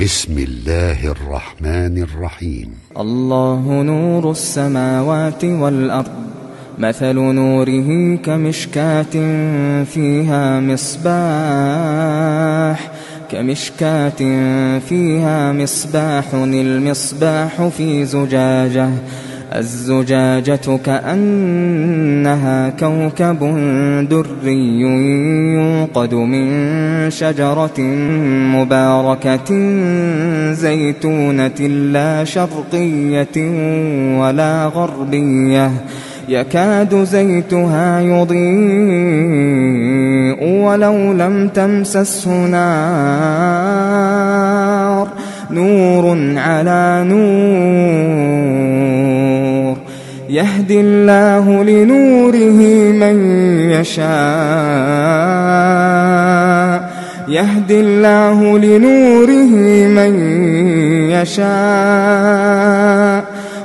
بسم الله الرحمن الرحيم الله نور السماوات والأرض مثل نوره كمشكاة فيها مصباح كمشكاة فيها مصباح المصباح في زجاجة الزجاجة كأنها كوكب دري يوقد من شجرة مباركة زيتونة لا شرقية ولا غربية يكاد زيتها يضيء ولو لم تمسسه نار نور على نور يهدي الله لنوره من يشاء يهدي الله لنوره من يشاء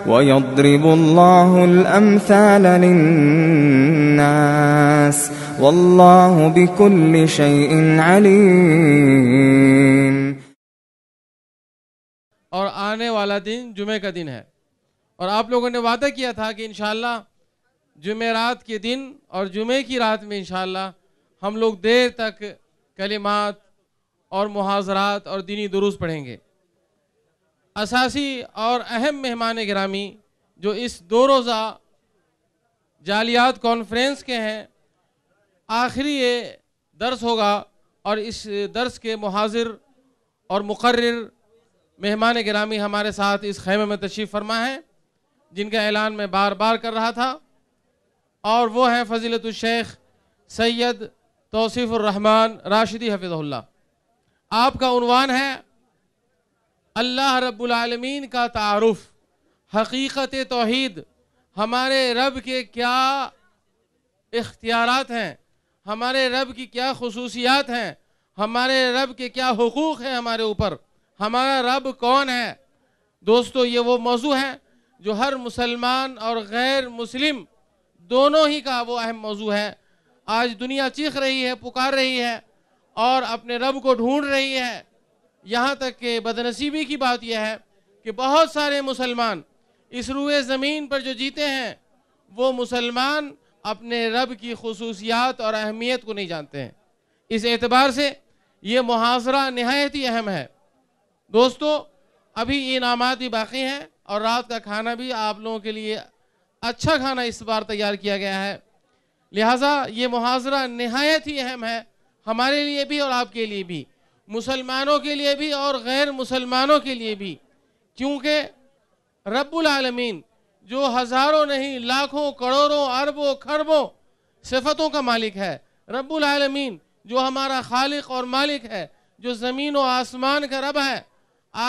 ويضرب الله الأمثال للناس والله بكل شيء عليم और आने वाला दिन जुमे اور آپ لوگوں نے وعدہ کیا تھا کہ انشاءاللہ جمعہ رات جمعرات کے دن اور جمعہ کی رات میں انشاءاللہ ہم لوگ دیر تک کلمات اور محاذرات اور دینی دروس پڑھیں گے اساسی اور اہم مہمان گرامی جو اس دو روزہ جالیات کانفرنس کے ہیں آخری یہ درس ہوگا اور اس درس کے محاذر اور مقرر مہمان گرامی ہمارے ساتھ اس خیمے میں تشریف فرما ہے جن کا اعلان میں بار بار کر رہا تھا اور وہ ہیں فضیلت الشیخ سید توصیف الرحمن راشدی حفظ اللہ آپ کا عنوان ہے اللہ رب العالمین کا تعارف حقیقت توحید ہمارے رب کے کیا اختیارات ہیں ہمارے رب کی کیا خصوصیات ہیں ہمارے رب کے کیا حقوق ہیں ہمارے اوپر ہمارا رب کون ہے دوستو یہ وہ موضوع ہے جو ہر مسلمان اور غیر مسلم دونوں ہی کا وہ اہم موضوع ہے آج دنیا چیخ رہی ہے پکار رہی ہے اور اپنے رب کو ڈھونڈ رہی ہے یہاں تک کہ بدنصیبی کی بات یہ ہے کہ بہت سارے مسلمان اس روئے زمین پر جو جیتے ہیں وہ مسلمان اپنے رب کی خصوصیات اور اہمیت کو نہیں جانتے ہیں اس اعتبار سے یہ محاصرہ نہایت ہی اہم ہے دوستو ابھی یہ بھی باقی ہیں اور رات کا کھانا بھی آپ لوگوں کے لیے اچھا کھانا اس بار تیار کیا گیا ہے لہٰذا یہ محاذرہ نہایت ہی اہم ہے ہمارے لیے بھی اور آپ کے لیے بھی مسلمانوں کے لیے بھی اور غیر مسلمانوں کے لیے بھی کیونکہ رب العالمین جو ہزاروں نہیں لاکھوں کروڑوں اربوں کھربوں صفتوں کا مالک ہے رب العالمین جو ہمارا خالق اور مالک ہے جو زمین و آسمان کا رب ہے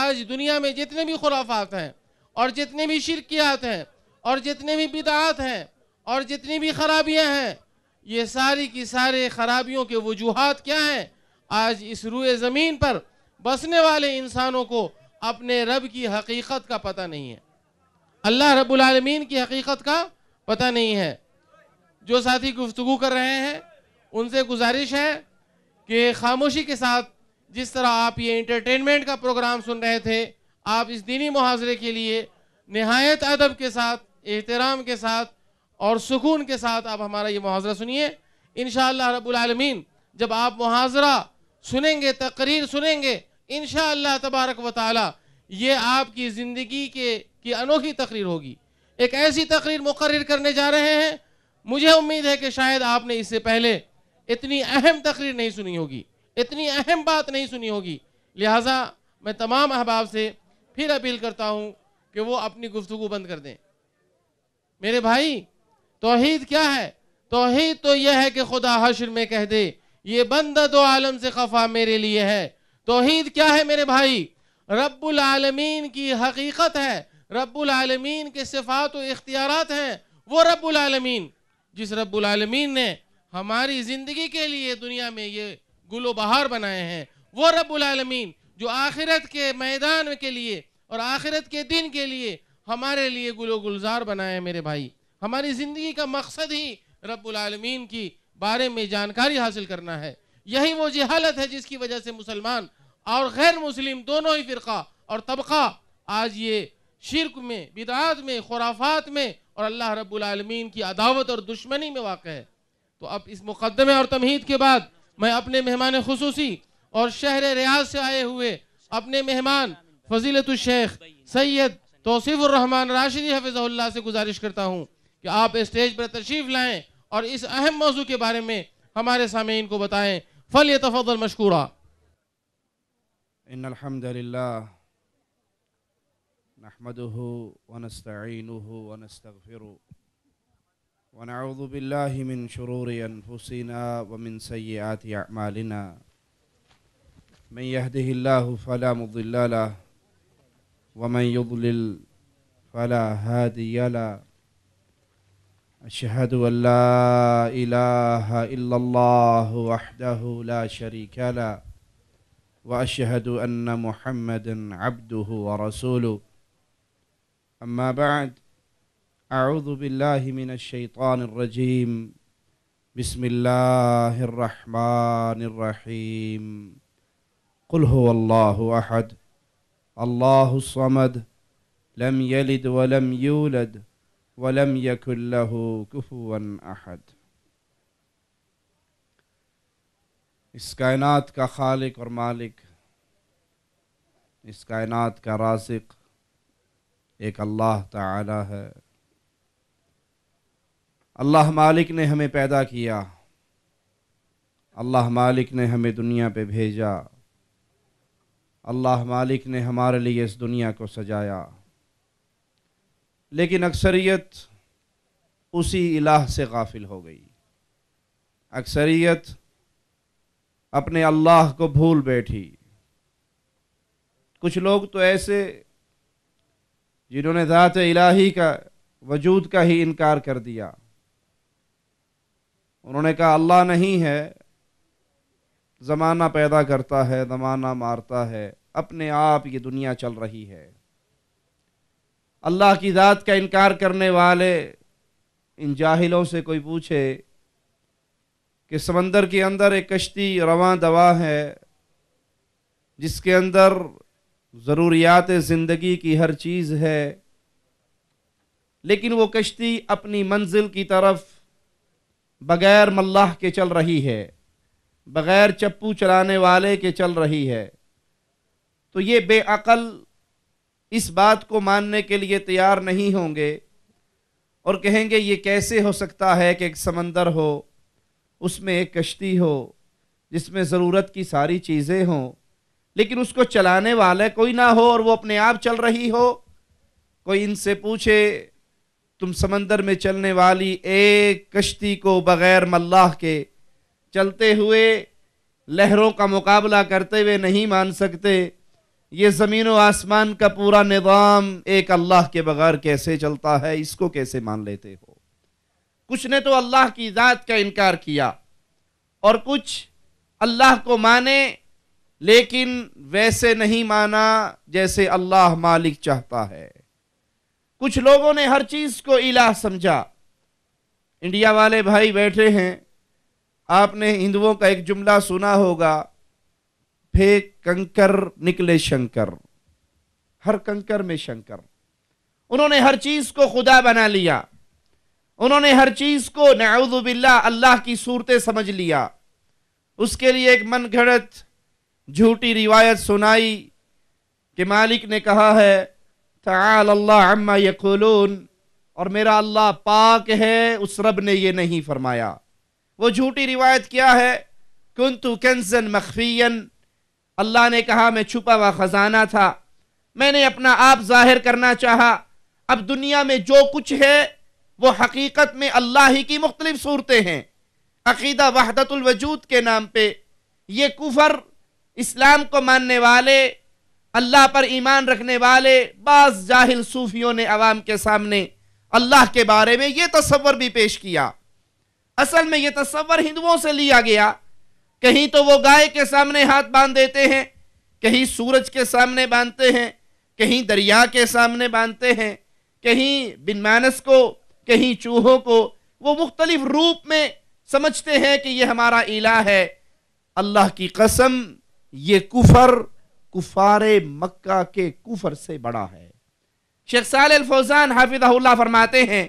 آج دنیا میں جتنے بھی خرافات ہیں اور جتنے بھی شرکیات ہیں اور جتنے بھی بدعات ہیں اور جتنی بھی خرابیاں ہیں یہ ساری کی سارے خرابیوں کے وجوہات کیا ہیں آج اس روئے زمین پر بسنے والے انسانوں کو اپنے رب کی حقیقت کا پتہ نہیں ہے اللہ رب العالمین کی حقیقت کا پتہ نہیں ہے جو ساتھی گفتگو کر رہے ہیں ان سے گزارش ہے کہ خاموشی کے ساتھ جس طرح آپ یہ انٹرٹینمنٹ کا پروگرام سن رہے تھے آپ اس دینی محاذرے کے لیے نہایت ادب کے ساتھ احترام کے ساتھ اور سکون کے ساتھ آپ ہمارا یہ محاضرہ سنیے انشاءاللہ رب العالمین جب آپ محاضرہ سنیں گے تقریر سنیں گے انشاءاللہ تبارک و تعالی یہ آپ کی زندگی کے کی انوکھی تقریر ہوگی ایک ایسی تقریر مقرر کرنے جا رہے ہیں مجھے امید ہے کہ شاید آپ نے اس سے پہلے اتنی اہم تقریر نہیں سنی ہوگی اتنی اہم بات نہیں سنی ہوگی لہٰذا میں تمام احباب سے پھر اپیل کرتا ہوں کہ وہ اپنی گفتگو بند کر دیں میرے بھائی توحید کیا ہے توحید تو یہ ہے کہ خدا حشر میں کہہ دے یہ بندہ عالم سے خفا میرے لیے ہے توحید کیا ہے میرے بھائی رب العالمین کی حقیقت ہے رب العالمین کے صفات و اختیارات ہیں وہ رب العالمین جس رب العالمین نے ہماری زندگی کے لیے دنیا میں یہ گلو بہار بنائے ہیں وہ رب العالمین جو آخرت کے میدان کے لیے اور آخرت کے دن کے لیے ہمارے لیے گلو گلزار بنائے میرے بھائی ہماری زندگی کا مقصد ہی رب العالمین کی بارے میں جانکاری حاصل کرنا ہے یہی وہ جہالت ہے جس کی وجہ سے مسلمان اور غیر مسلم دونوں ہی فرقہ اور طبقہ آج یہ شرک میں بدعات میں خرافات میں اور اللہ رب العالمین کی عداوت اور دشمنی میں واقع ہے تو اب اس مقدمے اور تمہید کے بعد میں اپنے مہمان خصوصی اور شہر ریاض سے آئے ہوئے اپنے مہمان فضیلت الشیخ سید توصیف الرحمن راشدی حفظہ اللہ سے گزارش کرتا ہوں کہ آپ اسٹیج پر تشریف لائیں اور اس اہم موضوع کے بارے میں ہمارے سامعین کو بتائیں فل تفضل مشکورہ ان الحمد للہ نحمده ونستعينه ونستغفره ونعوذ بالله من شرور أنفسنا ومن سيئات أعمالنا من يهده الله فلا مضل له ومن يضلل فلا هادي له أشهد أن لا إله إلا الله وحده لا شريك له وأشهد أن محمدا عبده ورسوله أما بعد أعوذ بالله من الشيطان الرجيم بسم الله الرحمن الرحيم قل هو الله الله الصمد لم يلد ولم يولد ولم يكن له كفوا أحد اس کائنات کا خالق اور مالک اس کائنات کا رازق ایک اللہ تعالی ہے اللہ مالک نے ہمیں پیدا کیا اللہ مالک نے ہمیں دنیا پہ بھیجا اللہ مالک نے ہمارے لیے اس دنیا کو سجایا لیکن اکثریت اسی الہ سے غافل ہو گئی اکثریت اپنے اللہ کو بھول بیٹھی کچھ لوگ تو ایسے جنہوں نے ذات الہی کا وجود کا ہی انکار کر دیا انہوں نے کہا اللہ نہیں ہے زمانہ پیدا کرتا ہے زمانہ مارتا ہے اپنے آپ یہ دنیا چل رہی ہے اللہ کی ذات کا انکار کرنے والے ان جاہلوں سے کوئی پوچھے کہ سمندر کے اندر ایک کشتی رواں دوا ہے جس کے اندر ضروریات زندگی کی ہر چیز ہے لیکن وہ کشتی اپنی منزل کی طرف بغیر ملاح کے چل رہی ہے بغیر چپو چلانے والے کے چل رہی ہے تو یہ بے عقل اس بات کو ماننے کے لیے تیار نہیں ہوں گے اور کہیں گے یہ کیسے ہو سکتا ہے کہ ایک سمندر ہو اس میں ایک کشتی ہو جس میں ضرورت کی ساری چیزیں ہوں لیکن اس کو چلانے والا کوئی نہ ہو اور وہ اپنے آپ چل رہی ہو کوئی ان سے پوچھے تم سمندر میں چلنے والی ایک کشتی کو بغیر ملاح کے چلتے ہوئے لہروں کا مقابلہ کرتے ہوئے نہیں مان سکتے یہ زمین و آسمان کا پورا نظام ایک اللہ کے بغیر کیسے چلتا ہے اس کو کیسے مان لیتے ہو کچھ نے تو اللہ کی ذات کا انکار کیا اور کچھ اللہ کو مانے لیکن ویسے نہیں مانا جیسے اللہ مالک چاہتا ہے کچھ لوگوں نے ہر چیز کو الہ سمجھا انڈیا والے بھائی بیٹھے ہیں آپ نے ہندوؤں کا ایک جملہ سنا ہوگا کنکر نکلے شنکر ہر کنکر میں شنکر انہوں نے ہر چیز کو خدا بنا لیا انہوں نے ہر چیز کو نعوذ باللہ اللہ کی صورتیں سمجھ لیا اس کے لیے ایک من گھڑت جھوٹی روایت سنائی کہ مالک نے کہا ہے تعال اللہ عما یقولون اور میرا اللہ پاک ہے اس رب نے یہ نہیں فرمایا وہ جھوٹی روایت کیا ہے کنتو کنزن مخفیاں اللہ نے کہا میں چھپا ہوا خزانہ تھا میں نے اپنا آپ ظاہر کرنا چاہا اب دنیا میں جو کچھ ہے وہ حقیقت میں اللہ ہی کی مختلف صورتیں ہیں عقیدہ وحدت الوجود کے نام پہ یہ کفر اسلام کو ماننے والے اللہ پر ایمان رکھنے والے بعض جاہل صوفیوں نے عوام کے سامنے اللہ کے بارے میں یہ تصور بھی پیش کیا اصل میں یہ تصور ہندوؤں سے لیا گیا کہیں تو وہ گائے کے سامنے ہاتھ باندھ دیتے ہیں کہیں سورج کے سامنے باندھتے ہیں کہیں دریا کے سامنے باندھتے ہیں کہیں بن مانس کو کہیں چوہوں کو وہ مختلف روپ میں سمجھتے ہیں کہ یہ ہمارا الہ ہے اللہ کی قسم یہ کفر کفار مکہ کے کفر سے بڑا ہے شیخ سال الفوزان حافظہ اللہ فرماتے ہیں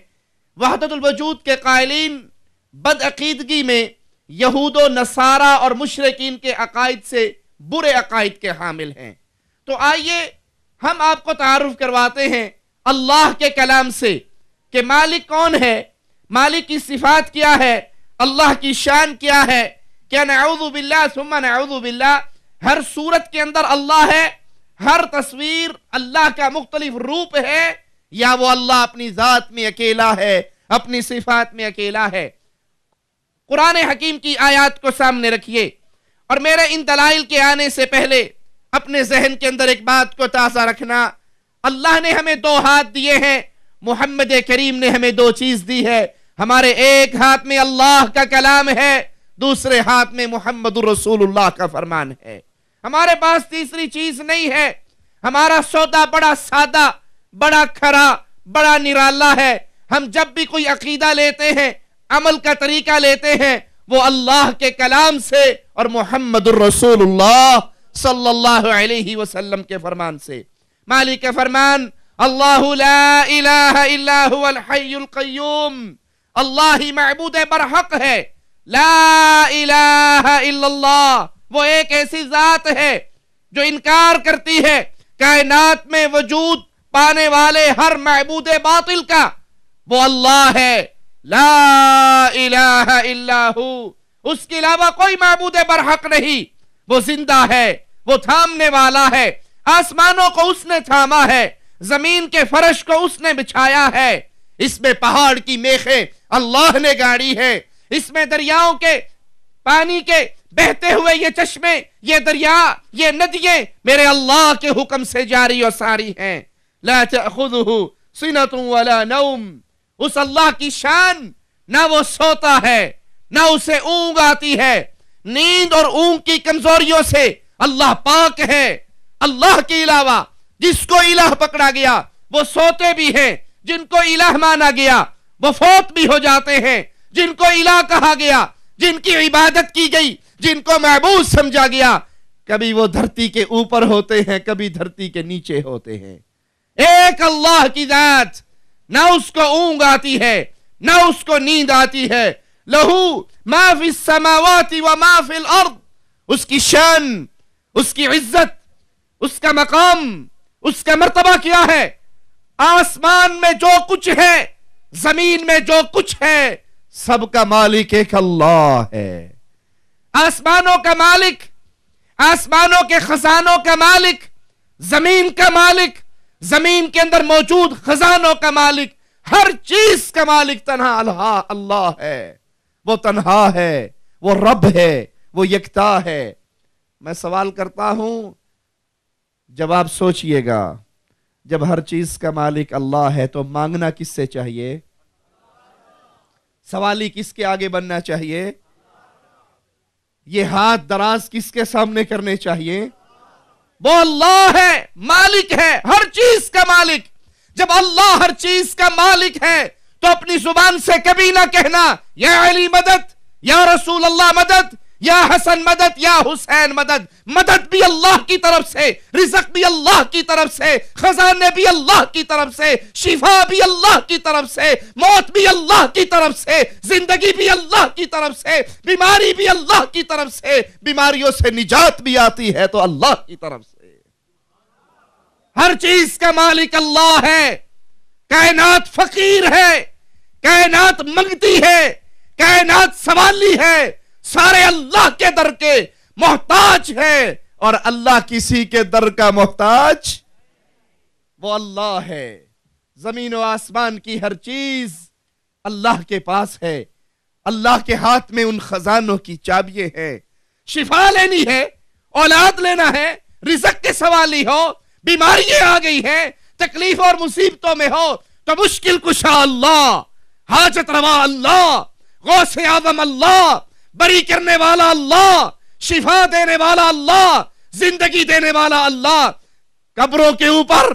وحدت الوجود کے قائلین بدعقیدگی میں یہود و نصارہ اور مشرقین کے عقائد سے برے عقائد کے حامل ہیں تو آئیے ہم آپ کو تعارف کرواتے ہیں اللہ کے کلام سے کہ مالک کون ہے مالک کی صفات کیا ہے اللہ کی شان کیا ہے کیا نعوذ باللہ ہر صورت کے اندر اللہ ہے ہر تصویر اللہ کا مختلف روپ ہے یا وہ اللہ اپنی ذات میں اکیلا ہے اپنی صفات میں اکیلا ہے قرآن حکیم کی آیات کو سامنے رکھیے اور میرے ان دلائل کے آنے سے پہلے اپنے ذہن کے اندر ایک بات کو تازہ رکھنا اللہ نے ہمیں دو ہاتھ دیے ہیں محمد کریم نے ہمیں دو چیز دی ہے ہمارے ایک ہاتھ میں اللہ کا کلام ہے دوسرے ہاتھ میں محمد الرسول اللہ کا فرمان ہے ہمارے پاس تیسری چیز نہیں ہے ہمارا سودا بڑا سادہ بڑا کھرا بڑا نرالا ہے ہم جب بھی کوئی عقیدہ لیتے ہیں عمل کا طریقہ لیتے ہیں وہ اللہ کے کلام سے اور محمد الرسول اللہ صلی اللہ علیہ وسلم کے فرمان سے فرمان اللہ لا الہ الا الحی القیوم اللہ معبود برحق ہے لا الہ الا اللہ وہ ایک ایسی ذات ہے جو انکار کرتی ہے کائنات میں وجود پانے والے ہر معبود باطل کا وہ اللہ ہے لا الہ الا ہو اس کے علاوہ کوئی معبود برحق نہیں وہ زندہ ہے وہ تھامنے والا ہے آسمانوں کو اس نے تھاما ہے زمین کے فرش کو اس نے بچھایا ہے اس میں پہاڑ کی میخیں اللہ نے گاڑی ہے اس میں دریاؤں کے پانی کے بہتے ہوئے یہ چشمے یہ دریا یہ ندییں میرے اللہ کے حکم سے جاری اور ساری ہیں لا ولا نوم اس اللہ کی شان نہ وہ سوتا ہے نہ اسے اونگ آتی ہے نیند اور اونگ کی کمزوریوں سے اللہ پاک ہے اللہ کے علاوہ جس کو الہ پکڑا گیا وہ سوتے بھی ہیں جن کو الہ مانا گیا وہ فوت بھی ہو جاتے ہیں جن کو الہ کہا گیا جن کی عبادت کی گئی جن کو محبوب سمجھا گیا کبھی وہ دھرتی کے اوپر ہوتے ہیں کبھی دھرتی کے نیچے ہوتے ہیں ایک اللہ کی ذات نہ اس کو اونگ آتی ہے نہ اس کو نیند آتی ہے لہو ما فی السماوات و ما فی الارض اس کی شان اس کی عزت اس کا مقام اس کا مرتبہ کیا ہے آسمان میں جو کچھ ہے زمین میں جو کچھ ہے سب کا مالک ایک اللہ ہے آسمانوں کا مالک آسمانوں کے خزانوں کا مالک زمین کا مالک زمین کے اندر موجود خزانوں کا مالک ہر چیز کا مالک تنہا اللہ اللہ ہے وہ تنہا ہے وہ رب ہے وہ یکتا ہے میں سوال کرتا ہوں جب آپ سوچئے گا جب ہر چیز کا مالک اللہ ہے تو مانگنا کس سے چاہیے سوالی کس کے آگے بننا چاہیے یہ ہاتھ دراز کس کے سامنے کرنے چاہیے وہ اللہ ہے مالک ہے ہر چیز کا مالک جب اللہ ہر چیز کا مالک ہے تو اپنی زبان سے کبھی نہ کہنا یا علی مدد یا رسول اللہ مدد یا حسن مدد یا حسین مدد مدد بھی اللہ کی طرف سے رزق بھی اللہ کی طرف سے خزانے بھی اللہ کی طرف سے شفا بھی اللہ کی طرف سے موت بھی اللہ کی طرف سے زندگی بھی اللہ کی طرف سے بیماری بھی اللہ کی طرف سے بیماریوں سے نجات بھی آتی ہے تو اللہ کی طرف سے ہر چیز کا مالک اللہ ہے کائنات فقیر ہے کائنات منگتی ہے کائنات سوالی ہے سارے اللہ کے در کے محتاج ہے اور اللہ کسی کے در کا محتاج وہ اللہ ہے زمین و آسمان کی ہر چیز اللہ کے پاس ہے اللہ کے ہاتھ میں ان خزانوں کی چابیے ہیں شفا لینی ہے اولاد لینا ہے رزق کے سوالی ہو بیماریاں آ گئی ہیں تکلیف اور مصیبتوں میں ہو تو مشکل کشا اللہ حاجت روا اللہ غوث اعظم اللہ بری کرنے والا اللہ شفا دینے والا اللہ زندگی دینے والا اللہ قبروں کے اوپر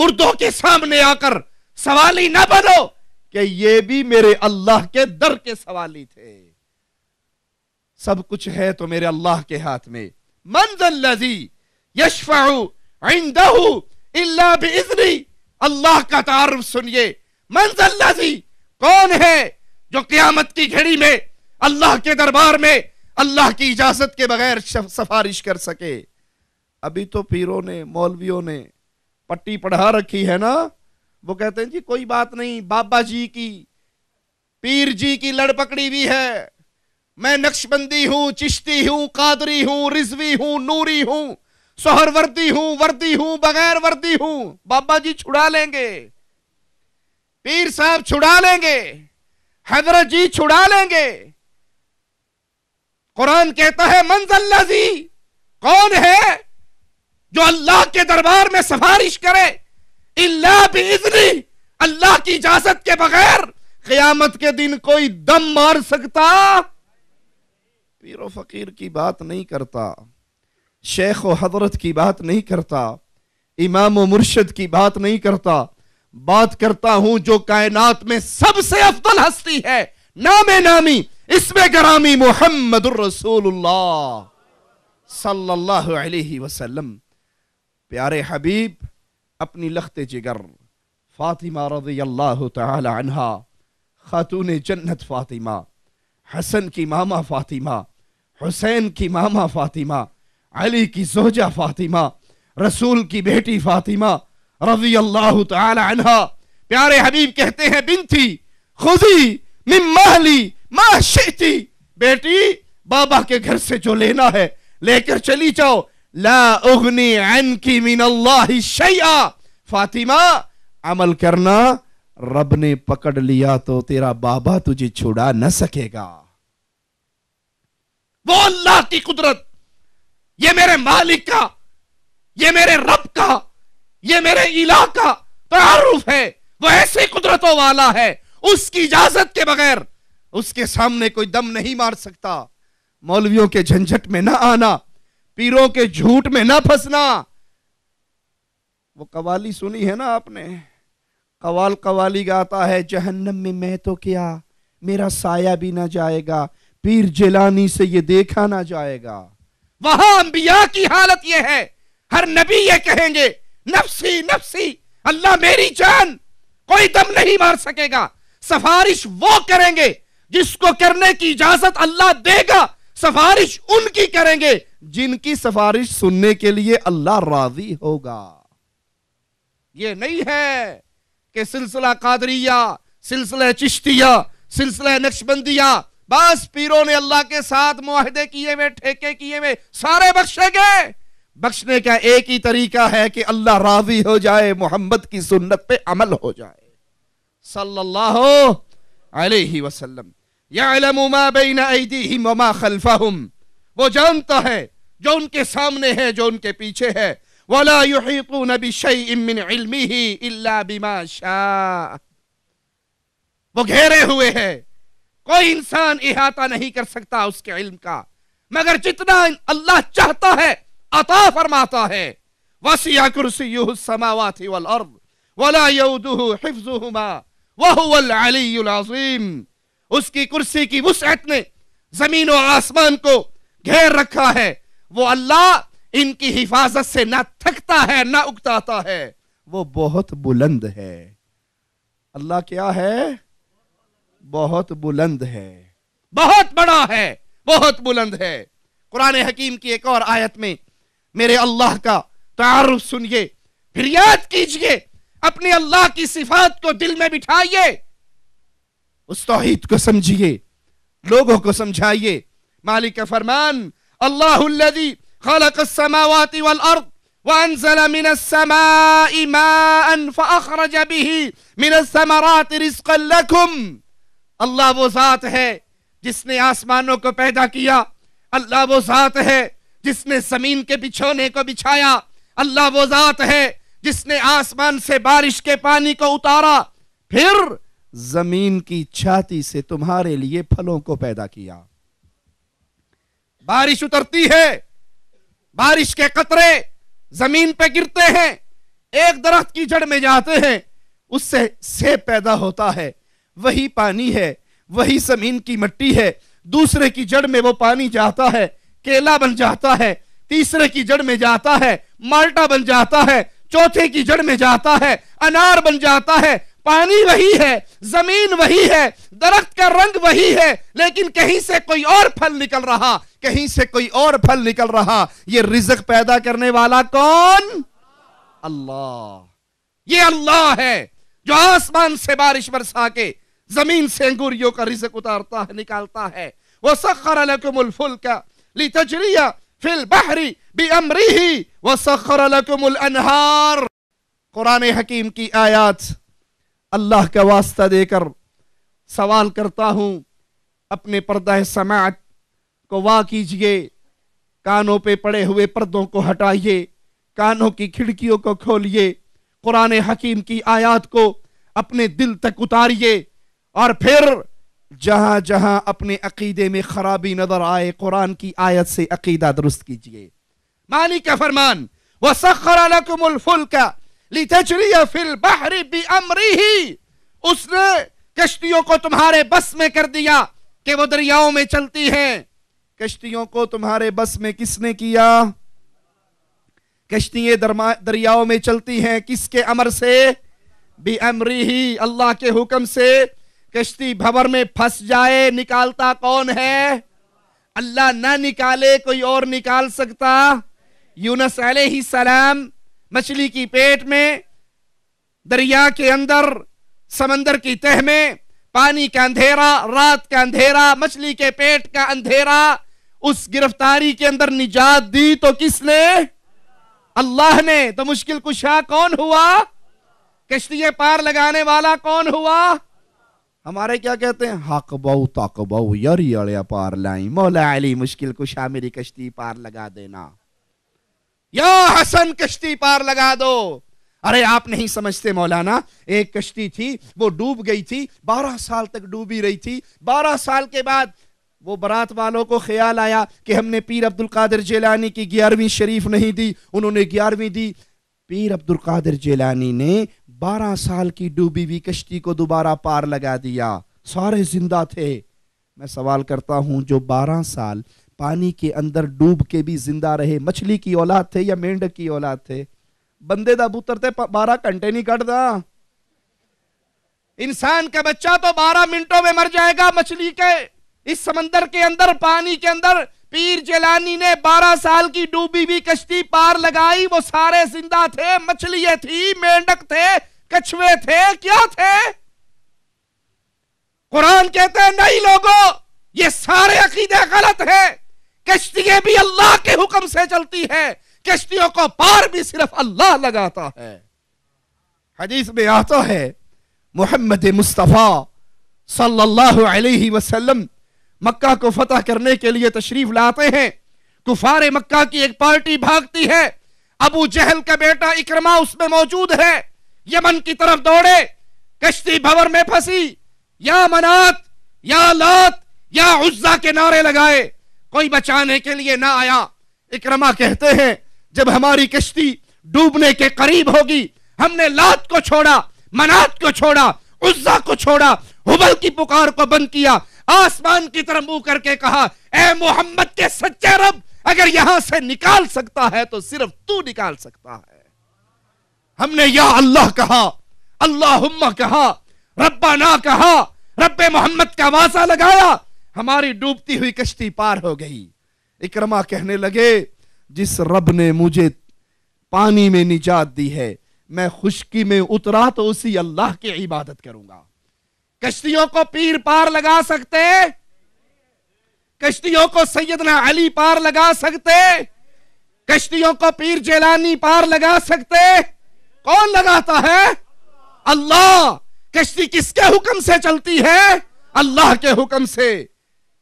مردوں کے سامنے آ کر سوالی نہ بنو کہ یہ بھی میرے اللہ کے در کے سوالی تھے سب کچھ ہے تو میرے اللہ کے ہاتھ میں منزل لذی یشفع یشفا الا باذنی اللہ کا تعارف سنیے منزل لذی کون ہے جو قیامت کی گھڑی میں اللہ کے دربار میں اللہ کی اجازت کے بغیر سفارش کر سکے ابھی تو پیروں نے مولویوں نے پٹی پڑھا رکھی ہے نا وہ کہتے ہیں جی کوئی بات نہیں بابا جی کی پیر جی کی لڑ پکڑی بھی ہے میں نقش بندی ہوں چشتی ہوں قادری ہوں رضوی ہوں نوری ہوں سہر وردی ہوں وردی ہوں بغیر وردی ہوں بابا جی چھڑا لیں گے پیر صاحب چھڑا لیں گے حضرت جی چھڑا لیں گے قرآن کہتا ہے منزل لذی کون ہے جو اللہ کے دربار میں سفارش کرے اللہ بھی اللہ کی اجازت کے بغیر قیامت کے دن کوئی دم مار سکتا پیر و فقیر کی بات نہیں کرتا شیخ و حضرت کی بات نہیں کرتا امام و مرشد کی بات نہیں کرتا بات کرتا ہوں جو کائنات میں سب سے افضل ہستی ہے نام نامی میں گرامی محمد الرسول اللہ صلی اللہ علیہ وسلم پیارے حبیب اپنی لخت جگر فاطمہ رضی اللہ تعالی عنہ خاتون جنت فاطمہ حسن کی ماما فاطمہ حسین کی ماما فاطمہ علی کی زوجہ فاطمہ رسول کی بیٹی فاطمہ رضی اللہ تعالی عنہ پیارے حبیب کہتے ہیں بنتی من محلی بیٹی بابا کے گھر سے جو لینا ہے لے کر چلی جاؤ لا اغنی عنکی من اللہ شیعہ فاطمہ عمل کرنا رب نے پکڑ لیا تو تیرا بابا تجھے چھڑا نہ سکے گا وہ اللہ کی قدرت یہ میرے مالک کا یہ میرے رب کا یہ میرے الہ کا تعارف ہے وہ ایسے قدرتوں والا ہے اس کی اجازت کے بغیر اس کے سامنے کوئی دم نہیں مار سکتا مولویوں کے جھنجٹ میں نہ آنا پیروں کے جھوٹ میں نہ پھنسنا وہ قوالی سنی ہے نا آپ نے قوال قوالی گاتا ہے جہنم میں میں تو کیا میرا سایہ بھی نہ جائے گا پیر جلانی سے یہ دیکھا نہ جائے گا وہاں انبیاء کی حالت یہ ہے ہر نبی یہ کہیں گے نفسی نفسی اللہ میری جان کوئی دم نہیں مار سکے گا سفارش وہ کریں گے جس کو کرنے کی اجازت اللہ دے گا سفارش ان کی کریں گے جن کی سفارش سننے کے لیے اللہ راضی ہوگا یہ نہیں ہے کہ سلسلہ قادریہ سلسلہ چشتیہ سلسلہ نقشبندیہ بس پیروں نے اللہ کے ساتھ معاہدے کیے ہوئے ٹھیکے کیے ہوئے سارے بخشے گئے بخشنے کا ایک ہی طریقہ ہے کہ اللہ راضی ہو جائے محمد کی سنت پہ عمل ہو جائے صلی اللہ علیہ وسلم یعلم ما بین ایدیہم وما خلفہم وہ جانتا ہے جو ان کے سامنے ہے جو ان کے پیچھے ہے وَلَا يُحِيطُونَ بِشَيْءٍ مِّنْ عِلْمِهِ إِلَّا بِمَا شَاءَ وہ گھیرے ہوئے ہیں کوئی انسان احاطہ نہیں کر سکتا اس کے علم کا مگر جتنا اللہ چاہتا ہے عطا فرماتا ہے وَسِعَ كُرْسِيُّهُ السَّمَاوَاتِ وَالْأَرْضِ وَلَا يَوْدُهُ حِفْظُهُمَا وَهُوَ الْعَلِيُّ الْعَظِيمِ اس کی کرسی کی وسعت نے زمین و آسمان کو گھیر رکھا ہے وہ اللہ ان کی حفاظت سے نہ تھکتا ہے نہ اکتاتا ہے وہ بہت بلند ہے اللہ کیا ہے بہت بلند ہے بہت بڑا ہے بہت بلند ہے قرآن حکیم کی ایک اور آیت میں میرے اللہ کا تعارف سنیے پھر یاد کیجئے اپنے اللہ کی صفات کو دل میں بٹھائیے اس توحید کو سمجھیے لوگوں کو سمجھائیے مالک فرمان اللہ اللہ وہ ذات ہے جس نے آسمانوں کو پیدا کیا اللہ وہ ذات ہے جس نے زمین کے بچھونے کو بچھایا اللہ وہ ذات ہے جس نے آسمان سے بارش کے پانی کو اتارا پھر زمین کی چھاتی سے تمہارے لیے پھلوں کو پیدا کیا بارش اترتی ہے بارش کے قطرے زمین پہ گرتے ہیں ایک درخت کی جڑ میں جاتے ہیں اس سے سیب پیدا ہوتا ہے وہی پانی ہے وہی زمین کی مٹی ہے دوسرے کی جڑ میں وہ پانی جاتا ہے کیلا بن جاتا ہے تیسرے کی جڑ میں جاتا ہے مالٹا بن جاتا ہے چوتھے کی جڑ میں جاتا ہے انار بن جاتا ہے پانی وہی ہے زمین وہی ہے درخت کا رنگ وہی ہے لیکن کہیں سے کوئی اور پھل نکل رہا کہیں سے کوئی اور پھل نکل رہا یہ رزق پیدا کرنے والا کون اللہ یہ اللہ ہے جو آسمان سے بارش برسا کے زمین سے انگوریوں کا رزق اتارتا ہے نکالتا ہے وَسَخَّرَ لَكُمُ الْفُلْكَ لِتَجْرِيَ فِي الْبَحْرِ بِأَمْرِهِ وَسَخَّرَ لَكُمُ الْأَنْهَارِ قرآن حکیم کی آیات اللہ کا واسطہ دے کر سوال کرتا ہوں اپنے پردہ سماعت کو وا کیجئے کانوں پہ پڑے ہوئے پردوں کو ہٹائیے کانوں کی کھڑکیوں کو کھولیے قرآن حکیم کی آیات کو اپنے دل تک اتاریے اور پھر جہاں جہاں اپنے عقیدے میں خرابی نظر آئے قرآن کی آیت سے عقیدہ درست کیجئے مالی کا فرمان وَسَخَّرَ لَكُمُ الْفُلْكَ لتجری فی البحر بی اس نے کشتیوں کو تمہارے بس میں کر دیا کہ وہ دریاؤں میں چلتی ہیں کشتیوں کو تمہارے بس میں کس نے کیا کشتی دریاؤں میں چلتی ہیں کس کے امر سے بھی امری ہی اللہ کے حکم سے کشتی بھور میں پھنس جائے نکالتا کون ہے اللہ نہ نکالے کوئی اور نکال سکتا یونس علیہ السلام مچھلی کی پیٹ میں دریا کے اندر سمندر کی تہ میں پانی کا اندھیرا رات کا اندھیرا مچھلی کے پیٹ کا اندھیرا اس گرفتاری کے اندر نجات دی تو کس نے اللہ نے تو مشکل کشا کون ہوا کشتی پار لگانے والا کون ہوا ہمارے کیا کہتے ہیں حق بہو تاک باؤ یاری پار لائیں مولا علی مشکل کشا میری کشتی پار لگا دینا یا حسن کشتی پار لگا دو ارے آپ نہیں سمجھتے مولانا ایک کشتی تھی وہ ڈوب گئی تھی بارہ سال تک ڈوبی رہی تھی بارہ سال کے بعد وہ برات والوں کو خیال آیا کہ ہم نے پیر جیلانی کی گیارہویں شریف نہیں دی انہوں نے گیارہویں دی پیر عبد القادر جیلانی نے بارہ سال کی ڈوبی ہوئی کشتی کو دوبارہ پار لگا دیا سارے زندہ تھے میں سوال کرتا ہوں جو بارہ سال پانی کے اندر ڈوب کے بھی زندہ رہے مچھلی کی اولاد تھے یا مینڈک کی اولاد تھے بندے دا بوتر تھے بارہ گھنٹے نہیں کٹ دا انسان کا بچہ تو بارہ منٹوں میں مر جائے گا مچھلی کے اس سمندر کے اندر پانی کے اندر پیر جلانی نے بارہ سال کی ڈوبی بھی کشتی پار لگائی وہ سارے زندہ تھے مچھلیے تھی مینڈک تھے تھے کچھوے کیا تھے قرآن کہتے ہیں نہیں لوگوں یہ سارے عقیدے غلط ہیں کشتیاں بھی اللہ کے حکم سے چلتی ہے کشتیوں کو پار بھی صرف اللہ لگاتا ہے حدیث میں آتا ہے محمد مصطفیٰ صلی اللہ علیہ وسلم مکہ کو فتح کرنے کے لیے تشریف لاتے ہیں کفار مکہ کی ایک پارٹی بھاگتی ہے ابو جہل کا بیٹا اکرما اس میں موجود ہے یمن کی طرف دوڑے کشتی بھور میں پھنسی یا منات یا لات یا عزہ کے نعرے لگائے کوئی بچانے کے لیے نہ آیا اکرما کہتے ہیں جب ہماری کشتی ڈوبنے کے قریب ہوگی ہم نے لات کو چھوڑا منات کو چھوڑا کو چھوڑا حبل کی پکار کو بند کیا آسمان کی طرف محمد کے سچے رب اگر یہاں سے نکال سکتا ہے تو صرف تو نکال سکتا ہے ہم نے یا اللہ کہا اللہم کہا ربنا کہا رب محمد کا واسا لگایا ہماری ڈوبتی ہوئی کشتی پار ہو گئی اکرما کہنے لگے جس رب نے مجھے پانی میں نجات دی ہے میں خشکی میں اترا تو اسی اللہ کی عبادت کروں گا کشتیوں کو پیر پار لگا سکتے کشتیوں کو سیدنا علی پار لگا سکتے کشتیوں کو پیر جیلانی پار لگا سکتے کون لگاتا ہے اللہ کشتی کس کے حکم سے چلتی ہے اللہ کے حکم سے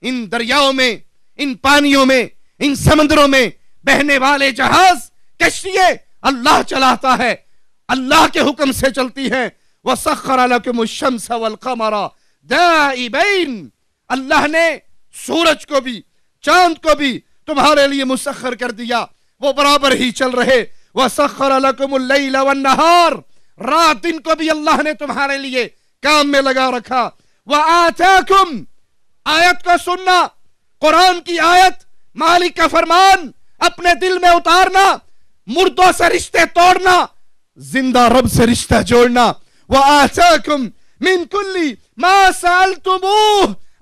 ان دریاؤں میں ان پانیوں میں ان سمندروں میں بہنے والے جہاز کشتیے اللہ چلاتا ہے اللہ کے حکم سے چلتی ہیں وَسَخَّرَ لَكُمُ الشَّمْسَ وَالْقَمَرَ دَائِبَئِن اللہ نے سورج کو بھی چاند کو بھی تمہارے لئے مسخر کر دیا وہ برابر ہی چل رہے وَسَخَّرَ لَكُمُ اللَّيْلَ وَالنَّهَارِ رات دن کو بھی اللہ نے تمہارے لئے کام میں لگا رکھا وَآتَاكُمْ آیت کو سننا قرآن کی آیت مالک کا فرمان اپنے دل میں اتارنا مردوں سے رشتے توڑنا زندہ رب سے رشتہ جوڑنا وَآتَاكُمْ كُلِّ مَا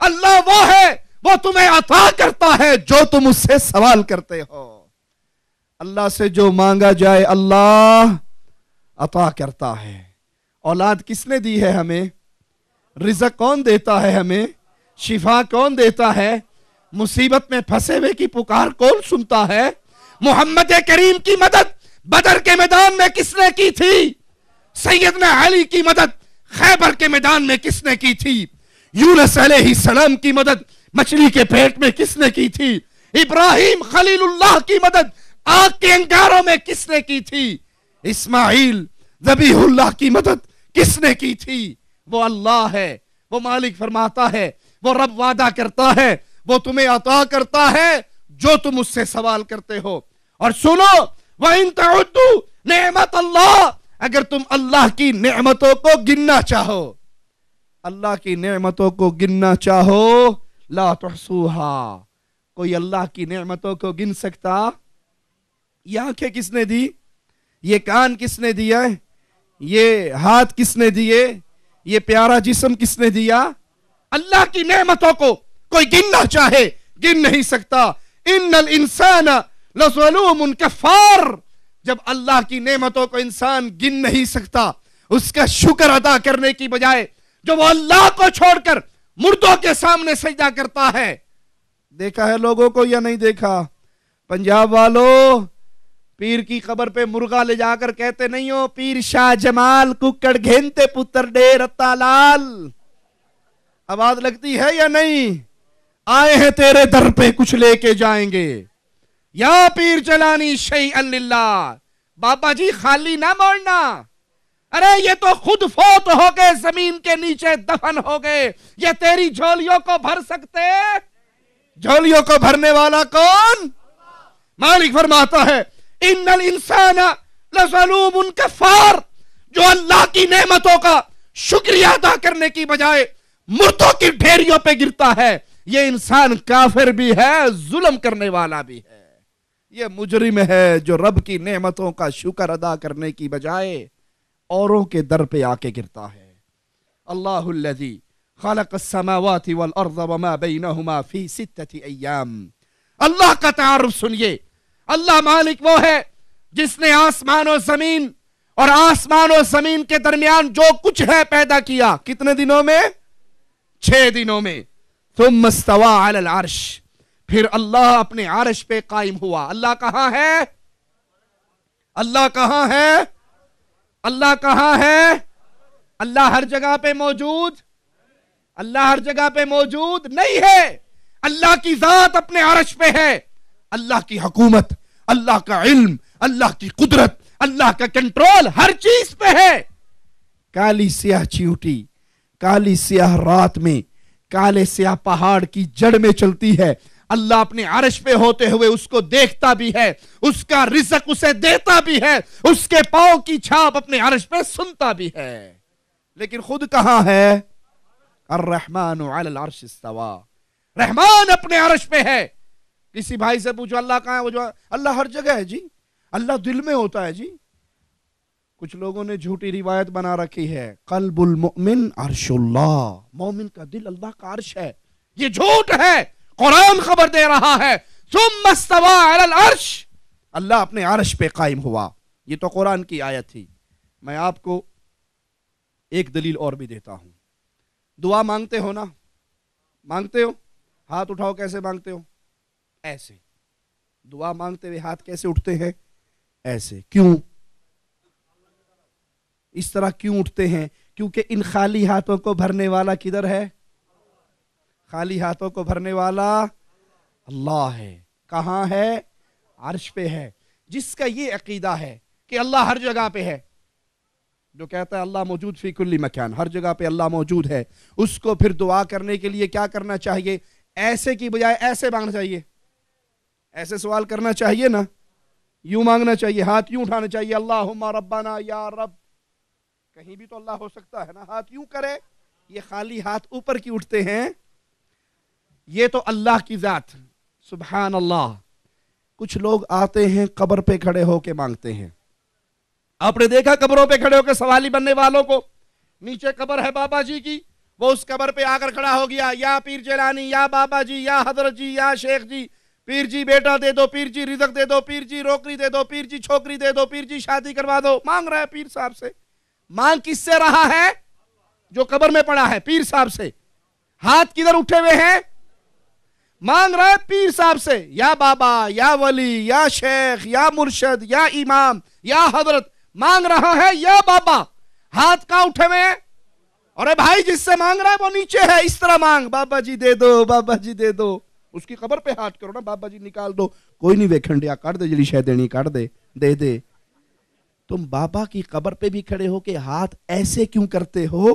اللہ وہ ہے وہ تمہیں عطا کرتا ہے جو تم اس سے سوال کرتے ہو اللہ سے جو مانگا جائے اللہ عطا کرتا ہے اولاد کس نے دی ہے ہمیں رزق کون دیتا ہے ہمیں شفا کون دیتا ہے مصیبت میں پھنسے ہوئے کی پکار کون سنتا ہے محمد کریم کی مدد بدر کے میدان میں کس نے کی تھی سیدنا علی کی مدد خیبر کے میدان میں کس نے کی تھی یونس علیہ السلام کی مدد مچھلی کے پیٹ میں کس نے کی تھی ابراہیم خلیل اللہ کی مدد آگ کے انگاروں میں کس نے کی تھی اسماعیل ذبیح اللہ کی مدد کس نے کی تھی وہ اللہ ہے وہ مالک فرماتا ہے وہ رب وعدہ کرتا ہے وہ تمہیں عطا کرتا ہے جو تم اس سے سوال کرتے ہو اور سنو وَإِن تَعُدُّ نعمت اللہ اگر تم اللہ کی نعمتوں کو گننا چاہو اللہ کی نعمتوں کو گننا چاہو لا کوئی اللہ کی نعمتوں کو گن سکتا یہ آنکھیں کس نے دی یہ کان کس نے دیا یہ ہاتھ کس نے دیے یہ پیارا جسم کس نے دیا اللہ کی نعمتوں کو کوئی گننا چاہے گن نہیں سکتا ان الانسان لظلوم کفار جب اللہ کی نعمتوں کو انسان گن نہیں سکتا اس کا شکر ادا کرنے کی بجائے وہ اللہ کو چھوڑ کر مردوں کے سامنے سجدہ کرتا ہے دیکھا ہے لوگوں کو یا نہیں دیکھا پنجاب والوں پیر کی قبر پہ مرغا لے جا کر کہتے نہیں ہو پیر شاہ جمال ککڑ گھینتے پتر ڈیر تالال لال آواز لگتی ہے یا نہیں آئے ہیں تیرے در پہ کچھ لے کے جائیں گے یا پیر چلانی شی اللہ بابا جی خالی نہ موڑنا ارے یہ تو خود فوت ہو گئے زمین کے نیچے دفن ہو گئے یہ تیری جھولیوں کو بھر سکتے جھولیوں کو بھرنے والا کون مالک فرماتا ہے ان الانسان لظلوم کفار جو اللہ کی نعمتوں کا شکریہ ادا کرنے کی بجائے مردوں کی ڈھیریوں پہ گرتا ہے یہ انسان کافر بھی ہے ظلم کرنے والا بھی ہے یہ مجرم ہے جو رب کی نعمتوں کا شکر ادا کرنے کی بجائے اوروں کے در پہ گرتا ہے اللہ اللہ السماوات والارض وما کا تعارف سنیے اللہ مالک وہ ہے جس نے آسمان و زمین اور آسمان و زمین کے درمیان جو کچھ ہے پیدا کیا کتنے دنوں میں چھ دنوں میں تم علی العرش پھر اللہ اپنے عرش پہ قائم ہوا اللہ کہاں ہے اللہ کہاں ہے اللہ کہاں ہے اللہ ہر جگہ پہ موجود اللہ ہر جگہ پہ موجود نہیں ہے اللہ کی ذات اپنے عرش پہ ہے اللہ کی حکومت اللہ کا علم اللہ کی قدرت اللہ کا کنٹرول ہر چیز پہ ہے کالی سیاہ چیوٹی کالی سیاہ رات میں کالے سیاہ پہاڑ کی جڑ میں چلتی ہے اللہ اپنے عرش پہ ہوتے ہوئے اس کو دیکھتا بھی ہے اس کا رزق اسے دیتا بھی ہے اس کے پاؤں کی چھاپ اپنے عرش پہ سنتا بھی ہے لیکن خود کہاں ہے الرحمن علی العرش استوا رحمان اپنے عرش پہ ہے کسی بھائی سے پوچھو اللہ کہاں ہے وہ جو اللہ ہر جگہ ہے جی اللہ دل میں ہوتا ہے جی کچھ لوگوں نے جھوٹی روایت بنا رکھی ہے قلب المؤمن عرش اللہ مومن کا دل اللہ کا عرش ہے یہ جھوٹ ہے قرآن خبر دے رہا ہے ثم استوی علی العرش اللہ اپنے عرش پہ قائم ہوا یہ تو قرآن کی آیت تھی میں آپ کو ایک دلیل اور بھی دیتا ہوں دعا مانگتے ہو نا مانگتے ہو ہاتھ اٹھاؤ کیسے مانگتے ہو ایسے دعا مانگتے ہوئے ہاتھ کیسے اٹھتے ہیں ایسے کیوں اس طرح کیوں اٹھتے ہیں کیونکہ ان خالی ہاتھوں کو بھرنے والا کدھر ہے خالی ہاتھوں کو بھرنے والا اللہ ہے کہاں ہے عرش پہ ہے جس کا یہ عقیدہ ہے کہ اللہ ہر جگہ پہ ہے جو کہتا ہے اللہ موجود فی کلی مکان ہر جگہ پہ اللہ موجود ہے اس کو پھر دعا کرنے کے لیے کیا کرنا چاہیے ایسے کی بجائے ایسے مانگنا چاہیے ایسے سوال کرنا چاہیے نا یوں مانگنا چاہیے ہاتھ یوں اٹھانا چاہیے اللہ ربنا یا رب کہیں بھی تو اللہ ہو سکتا ہے نا ہاتھ یوں کرے یہ خالی ہاتھ اوپر کی اٹھتے ہیں یہ تو اللہ کی ذات سبحان اللہ کچھ لوگ آتے ہیں قبر پہ کھڑے ہو کے مانگتے ہیں آپ نے دیکھا قبروں پہ کھڑے ہو کے سوالی بننے والوں کو نیچے قبر ہے بابا جی کی وہ اس قبر پہ آ کر کھڑا ہو گیا یا پیر جیلانی یا بابا جی یا حضرت جی یا شیخ جی پیر جی بیٹا دے دو پیر جی رزق دے دو پیر جی روکری دے دو پیر جی چھوکری دے دو پیر جی شادی کروا دو مانگ رہا ہے پیر صاحب سے مانگ کس سے رہا ہے جو قبر میں پڑا ہے پیر صاحب سے ہاتھ کدھر اٹھے ہوئے ہیں مانگ رہا ہے پیر صاحب سے یا بابا یا ولی یا شیخ یا مرشد یا امام یا حضرت مانگ رہا ہے یا بابا ہاتھ کا اٹھے ہوئے ہیں ارے بھائی جس سے مانگ رہا ہے وہ نیچے ہے اس طرح مانگ بابا جی دے دو بابا جی دے دو اس کی قبر پہ ہاتھ کرو نا بابا جی نکال دو کوئی نہیں کر جلی شہ دینی کر دے دے دے تم بابا کی قبر پہ بھی کھڑے ہو کہ ہاتھ ایسے کیوں کرتے ہو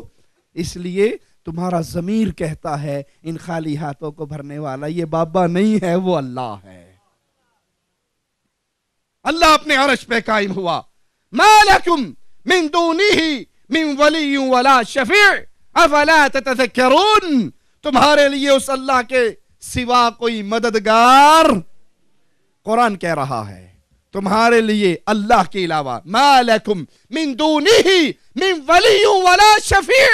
اس لیے تمہارا ضمیر کہتا ہے ان خالی ہاتھوں کو بھرنے والا یہ بابا نہیں ہے وہ اللہ ہے اللہ اپنے عرش پہ قائم ہوا ولی ولا شفیع افلا تتذکرون تمہارے لیے اس اللہ کے سوا کوئی مددگار قرآن کہہ رہا ہے تمہارے لیے اللہ کے علاوہ دونہی من ولی ولا شفیع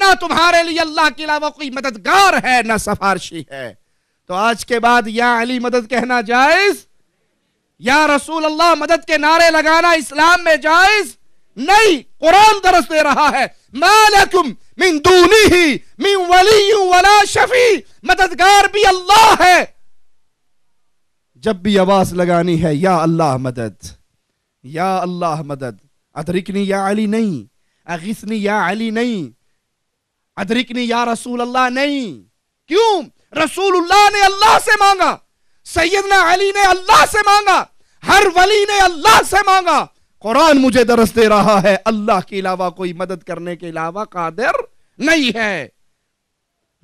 نہ تمہارے لیے اللہ کے علاوہ کوئی مددگار ہے نہ سفارشی ہے تو آج کے بعد یا علی مدد کہنا جائز یا رسول اللہ مدد کے نعرے لگانا اسلام میں جائز نہیں قرآن درس دے رہا ہے میں دونی ہی میم ولی ولا شفیع مددگار بھی اللہ ہے جب بھی آواز لگانی ہے یا اللہ مدد یا اللہ مدد ادرکنی یا علی نہیں یا علی نہیں ادرکنی یا رسول اللہ نہیں کیوں رسول اللہ نے اللہ سے مانگا سیدنا علی نے اللہ سے مانگا ہر ولی نے اللہ سے مانگا قرآن مجھے درس دے رہا ہے اللہ کے علاوہ کوئی مدد کرنے کے علاوہ قادر نہیں ہے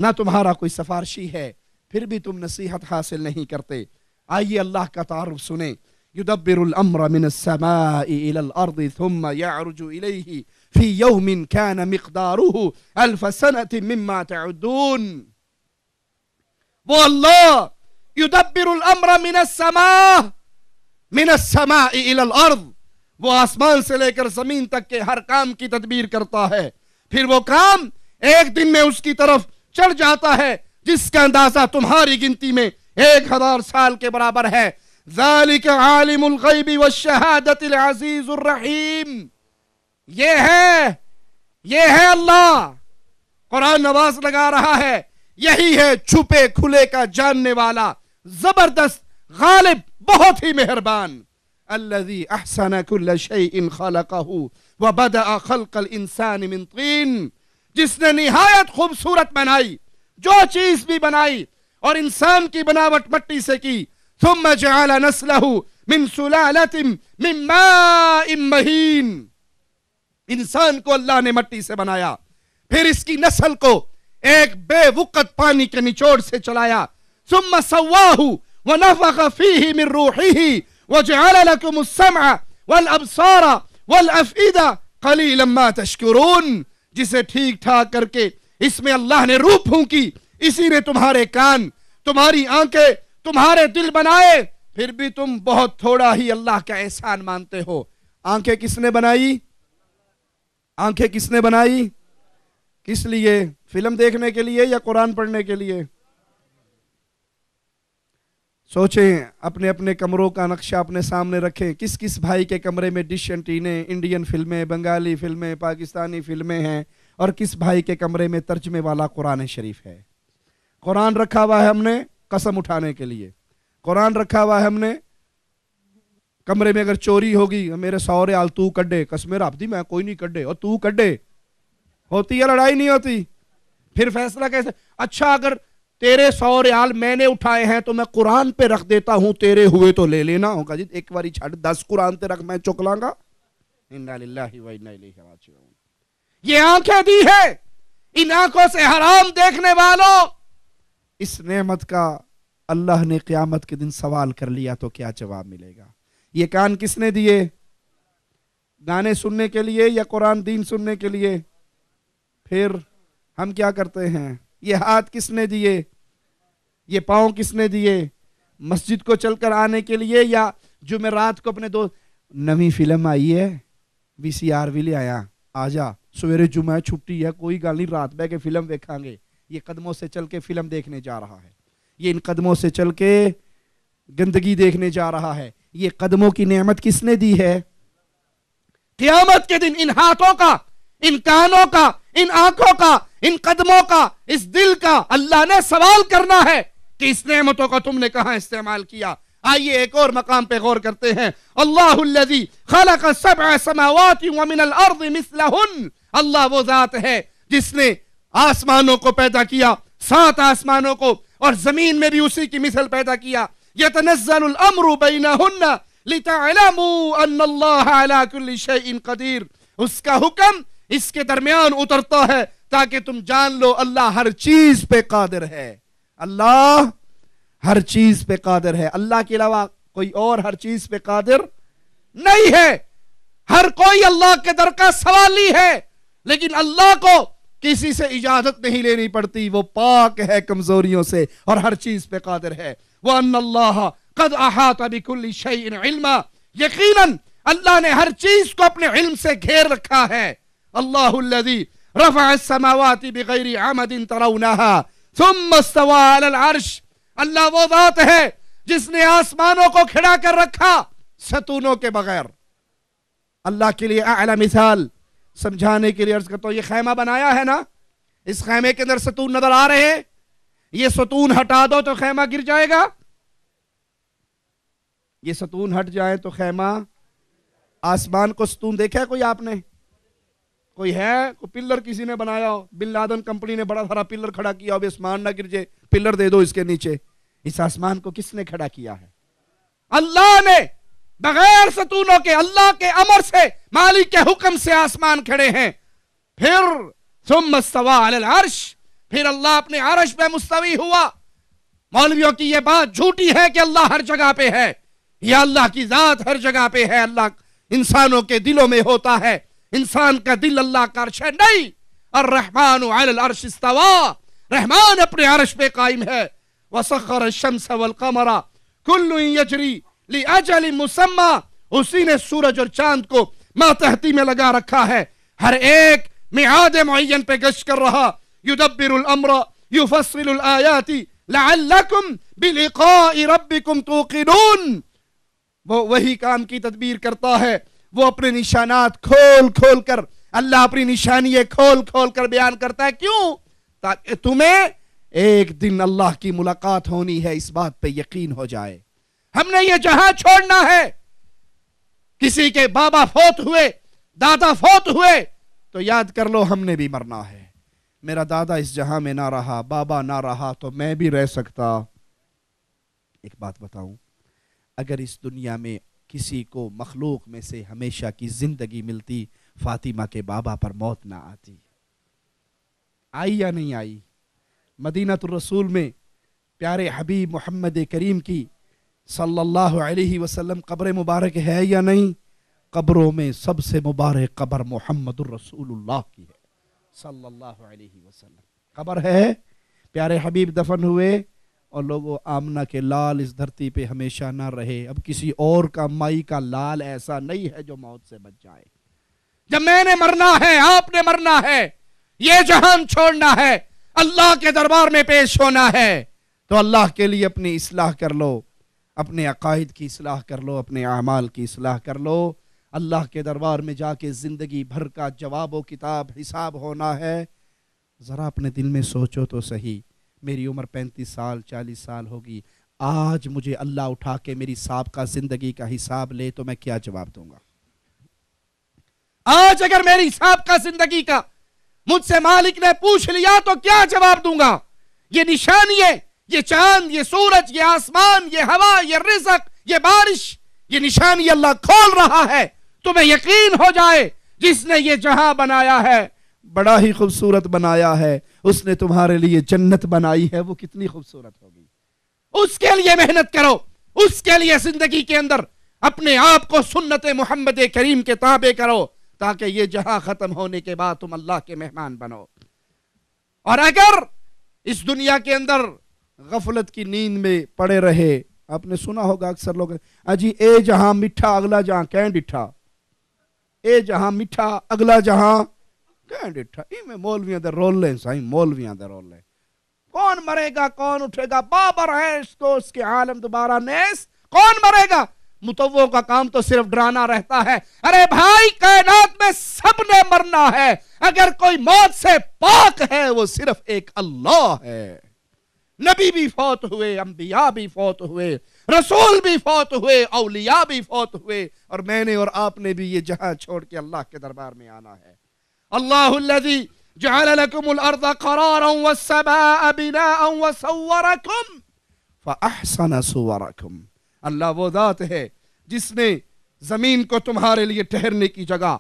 نہ تمہارا کوئی سفارشی ہے پھر بھی تم نصیحت حاصل نہیں کرتے أي الله كتعرف سنه يدبر الأمر من السماء إلى الأرض ثم يعرج إليه في يوم كان مقداره ألف سنة مما تعدون والله يدبر الأمر من السماء من السماء إلى الأرض وہ آسمان سے لے کر زمین تک کے ہر کام کی تدبیر کرتا ہے پھر وہ کام ایک دن میں اس کی طرف چڑھ جاتا ہے جس کا اندازہ تمہاری گنتی میں ایک ہزار سال کے برابر ہے ذالک عالم الغیب والشہادت العزیز الرحیم یہ ہے یہ ہے اللہ قرآن نواز لگا رہا ہے یہی ہے چھپے کھلے کا جاننے والا زبردست غالب بہت ہی مہربان اللذی احسن شہ ان خالہ خلق الانسان من طین جس نے نہایت خوبصورت بنائی جو چیز بھی بنائی اور انسان کی بناوٹ مٹی سے کی ثم جعل نسلہ من سلالت من ماء مہین انسان کو اللہ نے مٹی سے بنایا پھر اس کی نسل کو ایک بے وقت پانی کے نچوڑ سے چلایا ثم سواہ ونفق فیہ من روحیہ وجعل لکم السمع والابصار والافئدہ قلیل ما تشکرون جسے ٹھیک ٹھا کر کے اس میں اللہ نے روح پھونکی اسی نے تمہارے کان تمہاری آنکھیں تمہارے دل بنائے پھر بھی تم بہت تھوڑا ہی اللہ کا احسان مانتے ہو آنکھیں کس نے بنائی آنکھیں کس نے بنائی کس لیے فلم دیکھنے کے لیے یا قرآن پڑھنے کے لیے سوچیں اپنے اپنے کمروں کا نقشہ اپنے سامنے رکھیں کس کس بھائی کے کمرے میں ڈش انٹینے انڈین فلمیں بنگالی فلمیں پاکستانی فلمیں ہیں اور کس بھائی کے کمرے میں ترجمے والا قرآن شریف ہے قرآن رکھا ہوا ہے ہم نے قسم اٹھانے کے لیے قرآن رکھا ہوا ہے ہم نے کمرے میں اگر چوری ہوگی میرے سورے آل تو کڈے قسمیں رابطی میں کوئی نہیں کڈے اور تو کڈے ہوتی ہے لڑائی نہیں ہوتی پھر فیصلہ کیسے اچھا اگر تیرے سو ریال میں نے اٹھائے ہیں تو میں قرآن پہ رکھ دیتا ہوں تیرے ہوئے تو لے لینا ہوگا جی ایک باری چھڑ دس قرآن تے رکھ میں چک لاں گا یہ آنکھیں دی ہے ان آنکھوں سے حرام دیکھنے والوں اس نعمت کا اللہ نے قیامت کے دن سوال کر لیا تو کیا جواب ملے گا یہ کان کس نے دیے گانے سننے کے لیے یا قرآن دین سننے کے لیے پھر ہم کیا کرتے ہیں یہ ہاتھ کس نے دیے یہ پاؤں کس نے دیے مسجد کو چل کر آنے کے لیے یا جو میں رات کو اپنے دوست نمی فلم آئی ہے بی سی آر بھی لے آیا آ جا سویرے جمعہ چھٹی ہے کوئی گل نہیں رات بہ کے فلم دیکھا گے یہ قدموں سے چل کے فلم دیکھنے جا رہا ہے یہ ان قدموں سے چل کے گندگی دیکھنے جا رہا ہے یہ قدموں کی نعمت کس نے دی ہے قیامت کے دن ان ہاتھوں کا ان کانوں کا ان آنکھوں کا ان قدموں کا اس دل کا اللہ نے سوال کرنا ہے کہ اس نعمتوں کا تم نے کہاں استعمال کیا آئیے ایک اور مقام پہ غور کرتے ہیں اللہ خلق سبع سماوات ومن الارض مثلہن اللہ وہ ذات ہے جس نے آسمانوں کو پیدا کیا سات آسمانوں کو اور زمین میں بھی اسی کی مثل پیدا کیا یتنزل الامر بینہن لتعلمو ان اللہ کل قدیر اس کا حکم اس کے درمیان اترتا ہے تاکہ تم جان لو اللہ ہر چیز پہ قادر ہے اللہ ہر چیز پہ قادر ہے اللہ کے علاوہ کوئی اور ہر چیز پہ قادر نہیں ہے ہر کوئی اللہ کے در کا سوالی ہے لیکن اللہ کو کسی سے اجازت نہیں لینی پڑتی وہ پاک ہے کمزوریوں سے اور ہر چیز پہ قادر ہے وہ قَدْ تبھی بِكُلِّ شَيْءٍ علما یقیناً اللہ نے ہر چیز کو اپنے علم سے گھیر رکھا ہے اللہ السماوات بغیر اللہ وہ ذات ہے جس نے آسمانوں کو کھڑا کر رکھا ستونوں کے بغیر اللہ کے لیے مثال سمجھانے کے لیے یہ خیمہ بنایا ہے نا اس خیمے کے اندر ستون نظر آ رہے ہیں یہ ستون ہٹا دو تو خیمہ گر جائے گا یہ ستون ہٹ جائے تو خیمہ آسمان کو ستون دیکھا ہے کوئی آپ نے کوئی ہے کوئی پلر کسی نے بنایا ہو بن لادن کمپنی نے بڑا سارا پلر کھڑا کیا آسمان نہ گر جائے پلر دے دو اس کے نیچے اس آسمان کو کس نے کھڑا کیا ہے اللہ نے بغیر ستونوں کے اللہ کے امر سے مالی کے حکم سے آسمان کھڑے ہیں پھر ثم علی العرش پھر اللہ اپنے عرش پہ مستوی ہوا مولویوں کی یہ بات جھوٹی ہے کہ اللہ ہر جگہ پہ ہے یا اللہ کی ذات ہر جگہ پہ ہے اللہ انسانوں کے دلوں میں ہوتا ہے انسان کا دل اللہ کا عرش ہے نہیں الرحمن علی العرش اور رحمان اپنے عرش پہ قائم ہے کلو يَجْرِي مسما اسی نے سورج اور چاند کو ماتحتی میں لگا رکھا ہے ہر ایک معاد معین پہ گشت کر رہا یدبر الامر یفصل لعلکم بلقاء ربکم توقنون وہ وہی کام کی تدبیر کرتا ہے وہ اپنے نشانات کھول کھول کر اللہ اپنی نشانیے کھول کھول کر بیان کرتا ہے کیوں تاکہ تمہیں ایک دن اللہ کی ملاقات ہونی ہے اس بات پہ یقین ہو جائے ہم نے یہ جہاں چھوڑنا ہے کسی کے بابا فوت ہوئے دادا فوت ہوئے تو یاد کر لو ہم نے بھی مرنا ہے میرا دادا اس جہاں میں نہ رہا بابا نہ رہا تو میں بھی رہ سکتا ایک بات بتاؤں اگر اس دنیا میں کسی کو مخلوق میں سے ہمیشہ کی زندگی ملتی فاطمہ کے بابا پر موت نہ آتی آئی یا نہیں آئی مدینہ الرسول میں پیارے حبیب محمد کریم کی صلی اللہ علیہ وسلم قبر مبارک ہے یا نہیں قبروں میں سب سے مبارک قبر محمد الرسول اللہ کی ہے صلی اللہ علیہ وسلم قبر ہے پیارے حبیب دفن ہوئے اور لوگو آمنہ کے لال اس دھرتی پہ ہمیشہ نہ رہے اب کسی اور کا مائی کا لال ایسا نہیں ہے جو موت سے بچ جائے جب میں نے مرنا ہے آپ نے مرنا ہے یہ جہان چھوڑنا ہے اللہ کے دربار میں پیش ہونا ہے تو اللہ کے لیے اپنی اصلاح کر لو اپنے عقائد کی اصلاح کر لو اپنے اعمال کی اصلاح کر لو اللہ کے دربار میں جا کے زندگی بھر کا جواب و کتاب حساب ہونا ہے ذرا اپنے دل میں سوچو تو صحیح میری عمر پینتیس سال چالیس سال ہوگی آج مجھے اللہ اٹھا کے میری سابقہ زندگی کا حساب لے تو میں کیا جواب دوں گا آج اگر میری سابقہ زندگی کا مجھ سے مالک نے پوچھ لیا تو کیا جواب دوں گا یہ نشانی ہے یہ چاند یہ سورج یہ آسمان یہ ہوا یہ رزق یہ بارش یہ نشانی اللہ کھول رہا ہے تمہیں یقین ہو جائے جس نے یہ جہاں بنایا ہے بڑا ہی خوبصورت بنایا ہے اس نے تمہارے لیے جنت بنائی ہے وہ کتنی خوبصورت ہوگی اس کے لیے محنت کرو اس کے لیے زندگی کے اندر اپنے آپ کو سنت محمد کریم کے تابع کرو تاکہ یہ جہاں ختم ہونے کے بعد تم اللہ کے مہمان بنو اور اگر اس دنیا کے اندر غفلت کی نیند میں پڑے رہے آپ نے سنا ہوگا اکثر لوگ اجی اے جہاں مٹھا اگلا جہاں کہیں ڈٹھا اے جہاں مٹھا اگلا جہاں کہیں ڈٹھا میں مولویاں دے رول لیں سائیں مولویاں در رول لیں کون مرے گا کون اٹھے گا بابر ہے اس اس کو کے عالم دوبارہ نیس کون مرے گا متووں کا کام تو صرف ڈرانا رہتا ہے ارے بھائی کائنات میں سب نے مرنا ہے اگر کوئی موت سے پاک ہے وہ صرف ایک اللہ ہے نبی بھی فوت ہوئے انبیاء بھی فوت ہوئے رسول بھی فوت ہوئے اولیاء بھی فوت ہوئے اور میں نے اور آپ نے بھی یہ جہاں چھوڑ کے اللہ کے دربار میں آنا ہے اللہ جعل الارض قرارا بناء وصورکم فاحسن صوركم اللہ وہ ذات ہے جس نے زمین کو تمہارے لیے ٹھہرنے کی جگہ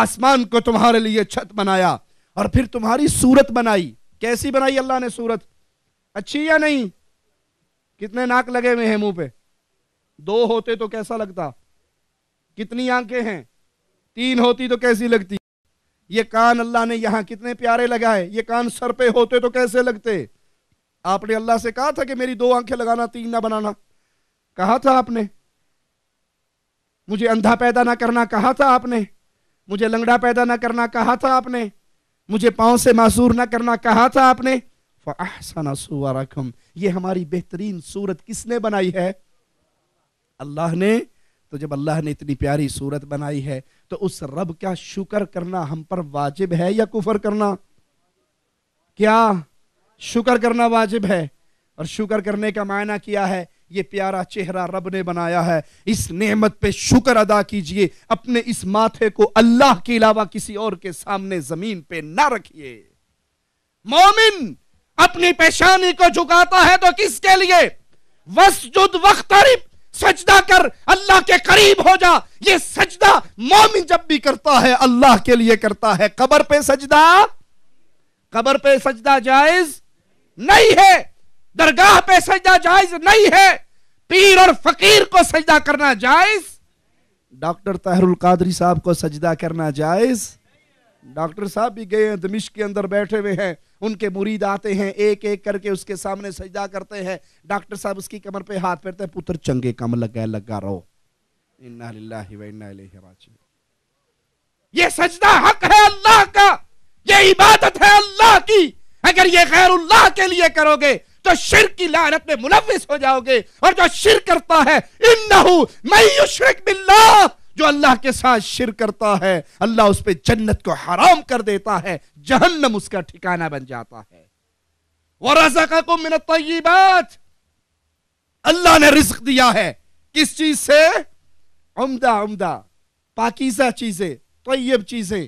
آسمان کو تمہارے لیے چھت بنایا اور پھر تمہاری صورت بنائی کیسی بنائی اللہ نے صورت اچھی یا نہیں کتنے ناک لگے ہوئے ہیں منہ پہ دو ہوتے تو کیسا لگتا کتنی آنکھیں ہیں تین ہوتی تو کیسی لگتی یہ کان اللہ نے یہاں کتنے پیارے لگائے یہ کان سر پہ ہوتے تو کیسے لگتے آپ نے اللہ سے کہا تھا کہ میری دو آنکھیں لگانا تین نہ بنانا کہا تھا آپ نے مجھے اندھا پیدا نہ کرنا کہا تھا آپ نے مجھے لنگڑا پیدا نہ کرنا کہا تھا آپ نے مجھے پاؤں سے معصور نہ کرنا کہا تھا آپ نے فَأَحْسَنَ سُوَرَكُمْ یہ ہماری بہترین صورت کس نے بنائی ہے اللہ نے تو جب اللہ نے اتنی پیاری صورت بنائی ہے تو اس رب کا شکر کرنا ہم پر واجب ہے یا کفر کرنا کرنا کیا شکر واجب ہے اور شکر کرنے کا معنی کیا ہے یہ پیارا چہرہ رب نے بنایا ہے اس نعمت پہ شکر ادا کیجئے اپنے اس ماتھے کو اللہ کے علاوہ کسی اور کے سامنے زمین پہ نہ رکھے مومن اپنی پیشانی کو جھکاتا ہے تو کس کے لیے وسجد وقترب سجدہ کر اللہ کے قریب ہو جا یہ سجدہ مومن جب بھی کرتا ہے اللہ کے لیے کرتا ہے قبر پہ سجدہ قبر پہ سجدہ جائز نہیں ہے درگاہ پہ سجدہ جائز نہیں ہے پیر اور فقیر کو سجدہ کرنا جائز ڈاکٹر تحر القادری صاحب کو سجدہ کرنا جائز ڈاکٹر صاحب بھی گئے ہیں دمشق کے اندر بیٹھے ہوئے ہیں ان کے مرید آتے ہیں ایک ایک کر کے اس کے سامنے سجدہ کرتے ہیں ڈاکٹر صاحب اس کی کمر پہ ہاتھ پھیرتے ہیں پتر چنگے کم لگا لگا رہو انا للہ و انا الیہ راجعون یہ سجدہ حق ہے اللہ کا یہ عبادت ہے اللہ کی اگر یہ غیر اللہ کے لیے کرو گے تو شرک کی لعنت میں ملوث ہو جاؤ گے اور جو شرک کرتا ہے انہو من یشرک باللہ جو اللہ کے ساتھ شر کرتا ہے اللہ اس پہ جنت کو حرام کر دیتا ہے جہنم اس کا ٹھکانہ بن جاتا ہے الطَّيِّبَاتِ اللہ نے رزق دیا ہے کس چیز سے عمدہ عمدہ پاکیزہ چیزیں طیب چیزیں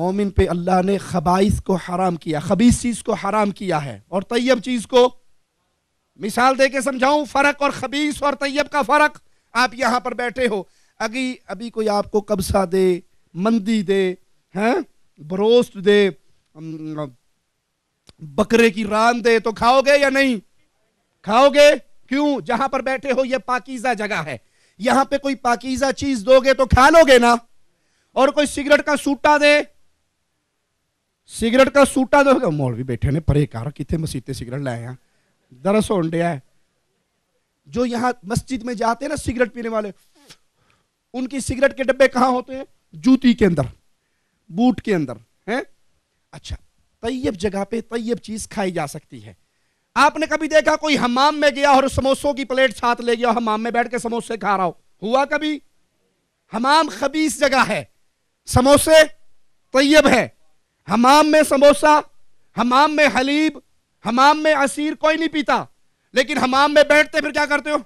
مومن پہ اللہ نے خبائث کو حرام کیا خبیث چیز کو حرام کیا ہے اور طیب چیز کو مثال دے کے سمجھاؤں فرق اور خبیص اور طیب کا فرق آپ یہاں پر بیٹھے ہو ابھی ابھی کوئی آپ کو قبضہ دے مندی دے بروسٹ دے بکرے کی ران دے تو کھاؤ گے یا نہیں کھاؤ گے کیوں جہاں پر بیٹھے ہو یہ پاکیزہ جگہ ہے یہاں پہ کوئی پاکیزہ چیز دو گے تو کھا لو گے نا اور کوئی سگریٹ کا سوٹا دے سگریٹ کا سوٹا دو مول بھی بیٹھے کار کتنے مسیطے سگریٹ لائے ہیں ہونڈیا ہے جو یہاں مسجد میں جاتے ہیں نا سگریٹ پینے والے ان کی سگریٹ کے ڈبے کہاں ہوتے ہیں جوتی کے اندر بوٹ کے اندر اچھا طیب جگہ پہ طیب چیز کھائی جا سکتی ہے آپ نے کبھی دیکھا کوئی ہمام میں گیا اور سموسوں کی پلیٹ ساتھ لے گیا ہمام میں بیٹھ کے سموسے کھا رہا ہو ہوا کبھی ہمام خبیص جگہ ہے سموسے طیب ہے ہمام میں سموسا ہمام میں حلیب ہمام میں عصیر کوئی نہیں پیتا لیکن ہمام میں بیٹھتے پھر کیا کرتے ہو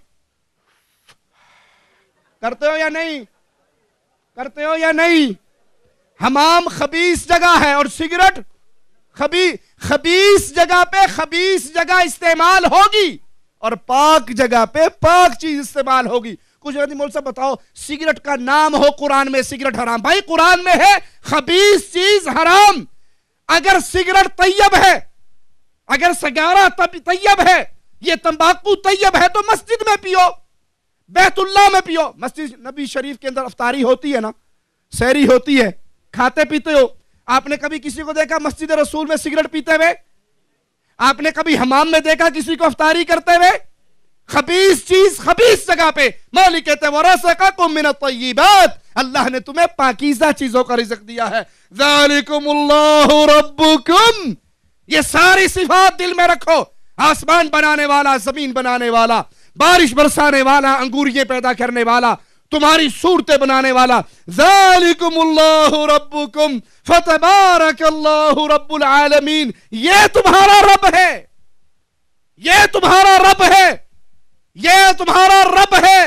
کرتے ہو یا نہیں کرتے ہو یا نہیں ہمام خبیص جگہ ہے اور سگریٹ خبیص جگہ پہ خبیص جگہ استعمال ہوگی اور پاک جگہ پہ پاک چیز استعمال ہوگی کچھ مول صاحب بتاؤ سگریٹ کا نام ہو قرآن میں سگریٹ حرام بھائی قرآن میں ہے خبیص چیز حرام اگر سگریٹ طیب ہے اگر سگارہ طیب ہے یہ تمباکو طیب ہے تو مسجد میں پیو بیت اللہ میں پیو مسجد نبی شریف کے اندر افطاری ہوتی ہے نا سیری ہوتی ہے کھاتے پیتے ہو آپ نے کبھی کسی کو دیکھا مسجد رسول میں سگریٹ پیتے ہوئے آپ نے کبھی حمام میں دیکھا کسی کو افطاری کرتے ہوئے خبیص چیز خبیص جگہ پہ مولی کہتے الطَّيِّبَاتِ اللہ نے تمہیں پاکیزہ چیزوں کا رزق دیا ہے یہ ساری صفات دل میں رکھو آسمان بنانے والا زمین بنانے والا بارش برسانے والا انگوریے پیدا کرنے والا تمہاری صورتیں بنانے والا ذالکم اللہ ربکم فتبارک اللہ رب العالمین یہ تمہارا رب ہے یہ تمہارا رب ہے یہ تمہارا رب ہے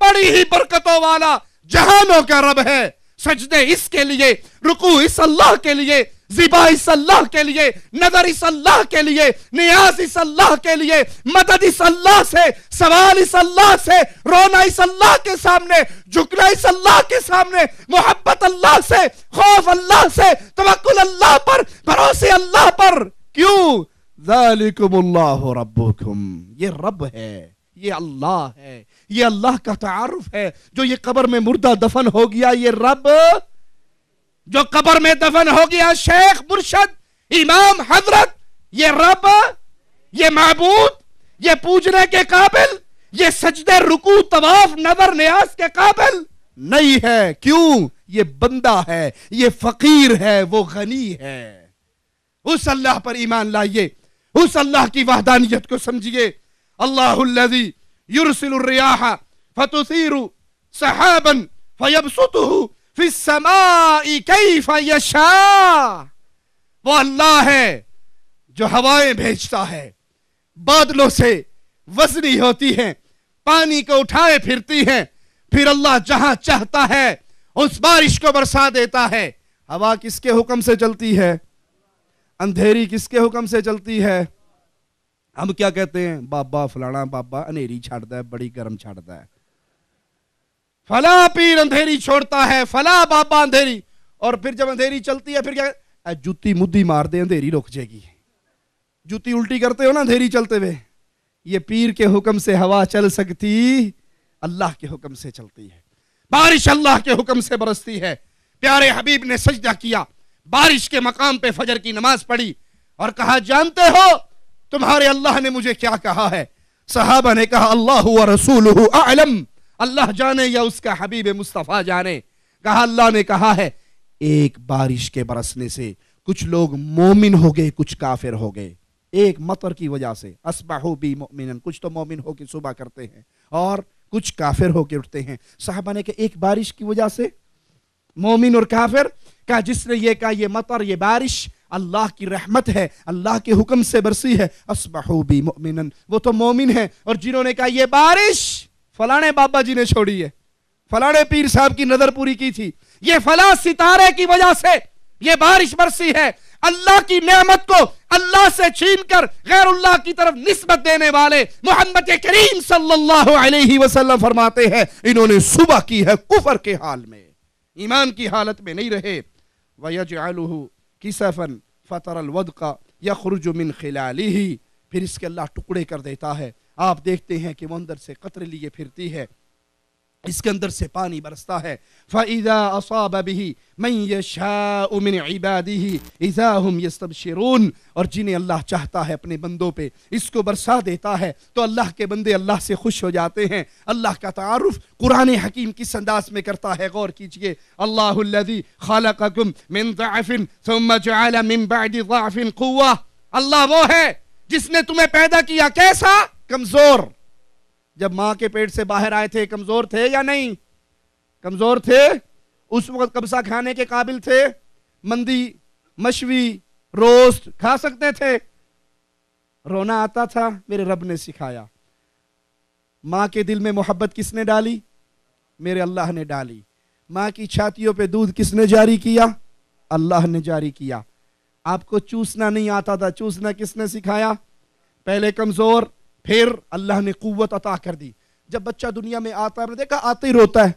بڑی ہی برکتوں والا جہانوں کا رب ہے سجدے اس کے لیے رکوع اس اللہ کے لیے زبا اس اللہ کے لیے نظر اس اللہ کے لیے نیاز اس اللہ کے لیے مدد اس اللہ سے سوال اس اللہ سے رونا اس اللہ کے سامنے جھکنا اس اللہ کے سامنے محبت اللہ سے خوف اللہ سے توکل اللہ پر بھروسے اللہ پر کیوں ذالکم اللہ ربکم یہ رب ہے یہ اللہ ہے یہ اللہ کا تعارف ہے جو یہ قبر میں مردہ دفن ہو گیا یہ رب ہے جو قبر میں دفن ہو گیا شیخ مرشد امام حضرت یہ رب یہ معبود یہ پوجنے کے قابل یہ سجدے رکو طواف نظر نیاز کے قابل نہیں ہے کیوں یہ بندہ ہے یہ فقیر ہے وہ غنی ہے اس اللہ پر ایمان لائیے اس اللہ کی وحدانیت کو سمجھیے اللہ الزی یرسل الریاح فتثیر سحابا فيبسطه کیف یشا وہ اللہ ہے جو ہوائیں بھیجتا ہے بادلوں سے وزنی ہوتی ہیں پانی کو اٹھائے پھرتی ہیں پھر اللہ جہاں چاہتا ہے اس بارش کو برسا دیتا ہے ہوا کس کے حکم سے چلتی ہے اندھیری کس کے حکم سے چلتی ہے ہم کیا کہتے ہیں بابا فلانا بابا انہیری چھاڑتا ہے بڑی گرم چھاڑتا ہے فلا پیر اندھیری چھوڑتا ہے فلا بابا اندھیری اور پھر جب اندھیری چلتی ہے پھر کیا جوتی مدی مار دے اندھیری رکھ جائے گی جوتی الٹی کرتے ہو نا اندھیری چلتے ہوئے یہ پیر کے حکم سے ہوا چل سکتی اللہ کے حکم سے چلتی ہے بارش اللہ کے حکم سے برستی ہے پیارے حبیب نے سجدہ کیا بارش کے مقام پہ فجر کی نماز پڑھی اور کہا جانتے ہو تمہارے اللہ نے مجھے کیا کہا ہے صحابہ نے کہا اللہ رسول اللہ جانے یا اس کا حبیب مصطفیٰ جانے کہا اللہ نے کہا ہے ایک بارش کے برسنے سے کچھ لوگ مومن ہو گئے کچھ کافر ہو گئے ایک مطر کی وجہ سے اسبحو بی کچھ تو مومن ہو کے صبح کرتے ہیں اور کچھ کافر ہو کے اٹھتے ہیں صحابہ نے کہ ایک بارش کی وجہ سے مومن اور کافر کہا جس نے یہ کہا یہ مطر یہ بارش اللہ کی رحمت ہے اللہ کے حکم سے برسی ہے اسبحو بی مؤمنن وہ تو مومن ہیں اور جنہوں نے کہا یہ بارش فلانے بابا جی نے چھوڑی ہے فلانے پیر صاحب کی نظر پوری کی تھی یہ فلان ستارے کی وجہ سے یہ بارش برسی ہے اللہ کی نعمت کو اللہ سے چھین کر غیر اللہ کی طرف نسبت دینے والے محمد کریم صلی اللہ علیہ وسلم فرماتے ہیں انہوں نے صبح کی ہے کفر کے حال میں ایمان کی حالت میں نہیں رہے وَيَجْعَلُهُ كِسَفًا فَتَرَ الْوَدْقَ يَخْرُجُ مِنْ خِلَالِهِ پھر اس کے اللہ ٹکڑے کر دیتا ہے آپ دیکھتے ہیں کہ وہ اندر سے قطرے لیے پھرتی ہے اس کے اندر سے پانی برستا ہے فَإِذَا أَصَابَ بِهِ مَنْ يَشَاءُ مِنْ عِبَادِهِ اِذَا هُمْ يَسْتَبْشِرُونَ اور جنہیں اللہ چاہتا ہے اپنے بندوں پہ اس کو برسا دیتا ہے تو اللہ کے بندے اللہ سے خوش ہو جاتے ہیں اللہ کا تعارف قرآن حکیم کس انداز میں کرتا ہے غور کیجئے اللہ الذي خلقكم من ضعف ثم جعل من بعد ضعف قوة اللہ وہ ہے جس نے تمہیں پیدا کیا کیسا کمزور جب ماں کے پیٹ سے باہر آئے تھے کمزور تھے یا نہیں کمزور تھے اس وقت قبضہ کھانے کے قابل تھے مندی مشوی روسٹ کھا سکتے تھے رونا آتا تھا میرے رب نے سکھایا ماں کے دل میں محبت کس نے ڈالی میرے اللہ نے ڈالی ماں کی چھاتیوں پہ دودھ کس نے جاری کیا اللہ نے جاری کیا آپ کو چوسنا نہیں آتا تھا چوسنا کس نے سکھایا پہلے کمزور پھر اللہ نے قوت عطا کر دی جب بچہ دنیا میں آتا ہے دیکھا آتے ہی روتا ہے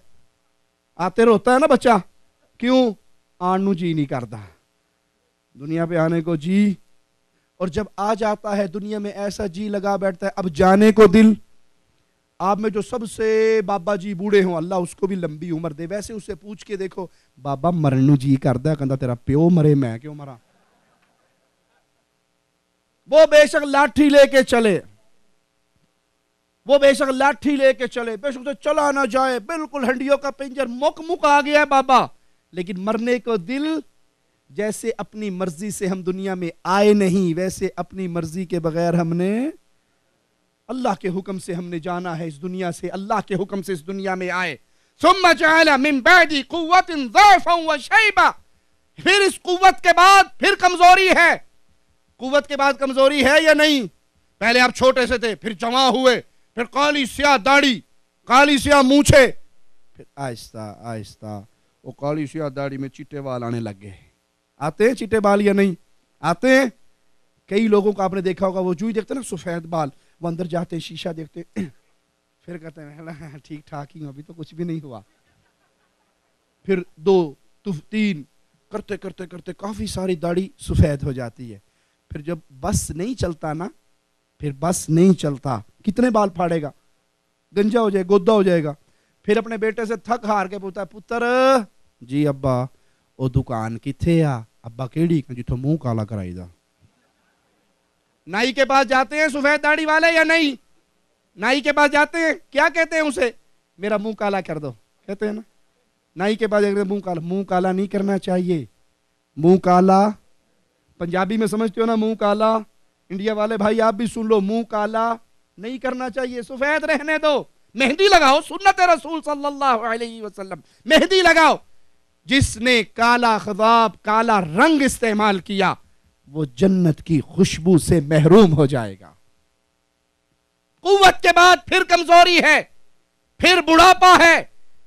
آتے روتا ہے نا بچہ کیوں آنو جی نہیں کرتا دنیا پہ آنے کو جی اور جب آ جاتا ہے دنیا میں ایسا جی لگا بیٹھتا ہے اب جانے کو دل آپ میں جو سب سے بابا جی بوڑھے ہوں اللہ اس کو بھی لمبی عمر دے ویسے اسے پوچھ کے دیکھو بابا مرنو جی کر دیا تیرا پیو مرے میں کیوں مرا وہ بے شک لاٹھی لے کے چلے وہ بے شک لاٹھی لے کے چلے بے شک چلا نہ جائے بالکل ہنڈیوں کا پنجر مک مک آ گیا ہے بابا لیکن مرنے کو دل جیسے اپنی مرضی سے ہم دنیا میں آئے نہیں ویسے اپنی مرضی کے بغیر ہم نے اللہ کے حکم سے ہم نے جانا ہے اس دنیا سے اللہ کے حکم سے اس دنیا میں آئے پھر اس قوت کے بعد پھر کمزوری ہے قوت کے بعد کمزوری ہے یا نہیں پہلے آپ چھوٹے سے تھے پھر جمع ہوئے پھر کالی سیاہ داڑھی کالی سیاہ پھر آہستہ آہستہ وہ کالی سیاہ داڑی میں چیٹے بال آنے لگ گئے آتے ہیں چیٹے بال یا نہیں آتے ہیں کئی لوگوں کو آپ نے دیکھا ہوگا وہ جو دیکھتے نا سفید بال وہ اندر جاتے ہیں شیشہ دیکھتے پھر کہتے ہیں ٹھیک ٹھاک ہی ابھی تو کچھ بھی نہیں ہوا پھر دو تین کرتے کرتے کرتے کافی ساری داڑھی سفید ہو جاتی ہے پھر جب بس نہیں چلتا نا پھر بس نہیں چلتا کتنے بال پھاڑے گا گنجا ہو جائے گودا ہو جائے گا پھر اپنے بیٹے سے تھک ہار کے پوچھتا ہے پتر جی ابا وہ دکان کتنے آ ابا کیڑی جتوں جی منہ کالا کرائی دا نائی کے پاس جاتے ہیں سفید داڑی والے یا نہیں نائی کے پاس جاتے ہیں کیا کہتے ہیں اسے میرا منہ کالا کر دو کہتے ہیں نا نائی کے پاس منہ کالا منہ کالا نہیں کرنا چاہیے منہ کالا پنجابی میں سمجھتے ہو نا منہ کالا انڈیا والے بھائی آپ بھی سن لو منہ کالا نہیں کرنا چاہیے سفید رہنے دو مہندی لگاؤ سنت رسول صلی اللہ علیہ وسلم مہندی لگاؤ جس نے کالا خضاب کالا رنگ استعمال کیا وہ جنت کی خوشبو سے محروم ہو جائے گا قوت کے بعد پھر کمزوری ہے پھر بڑھاپا ہے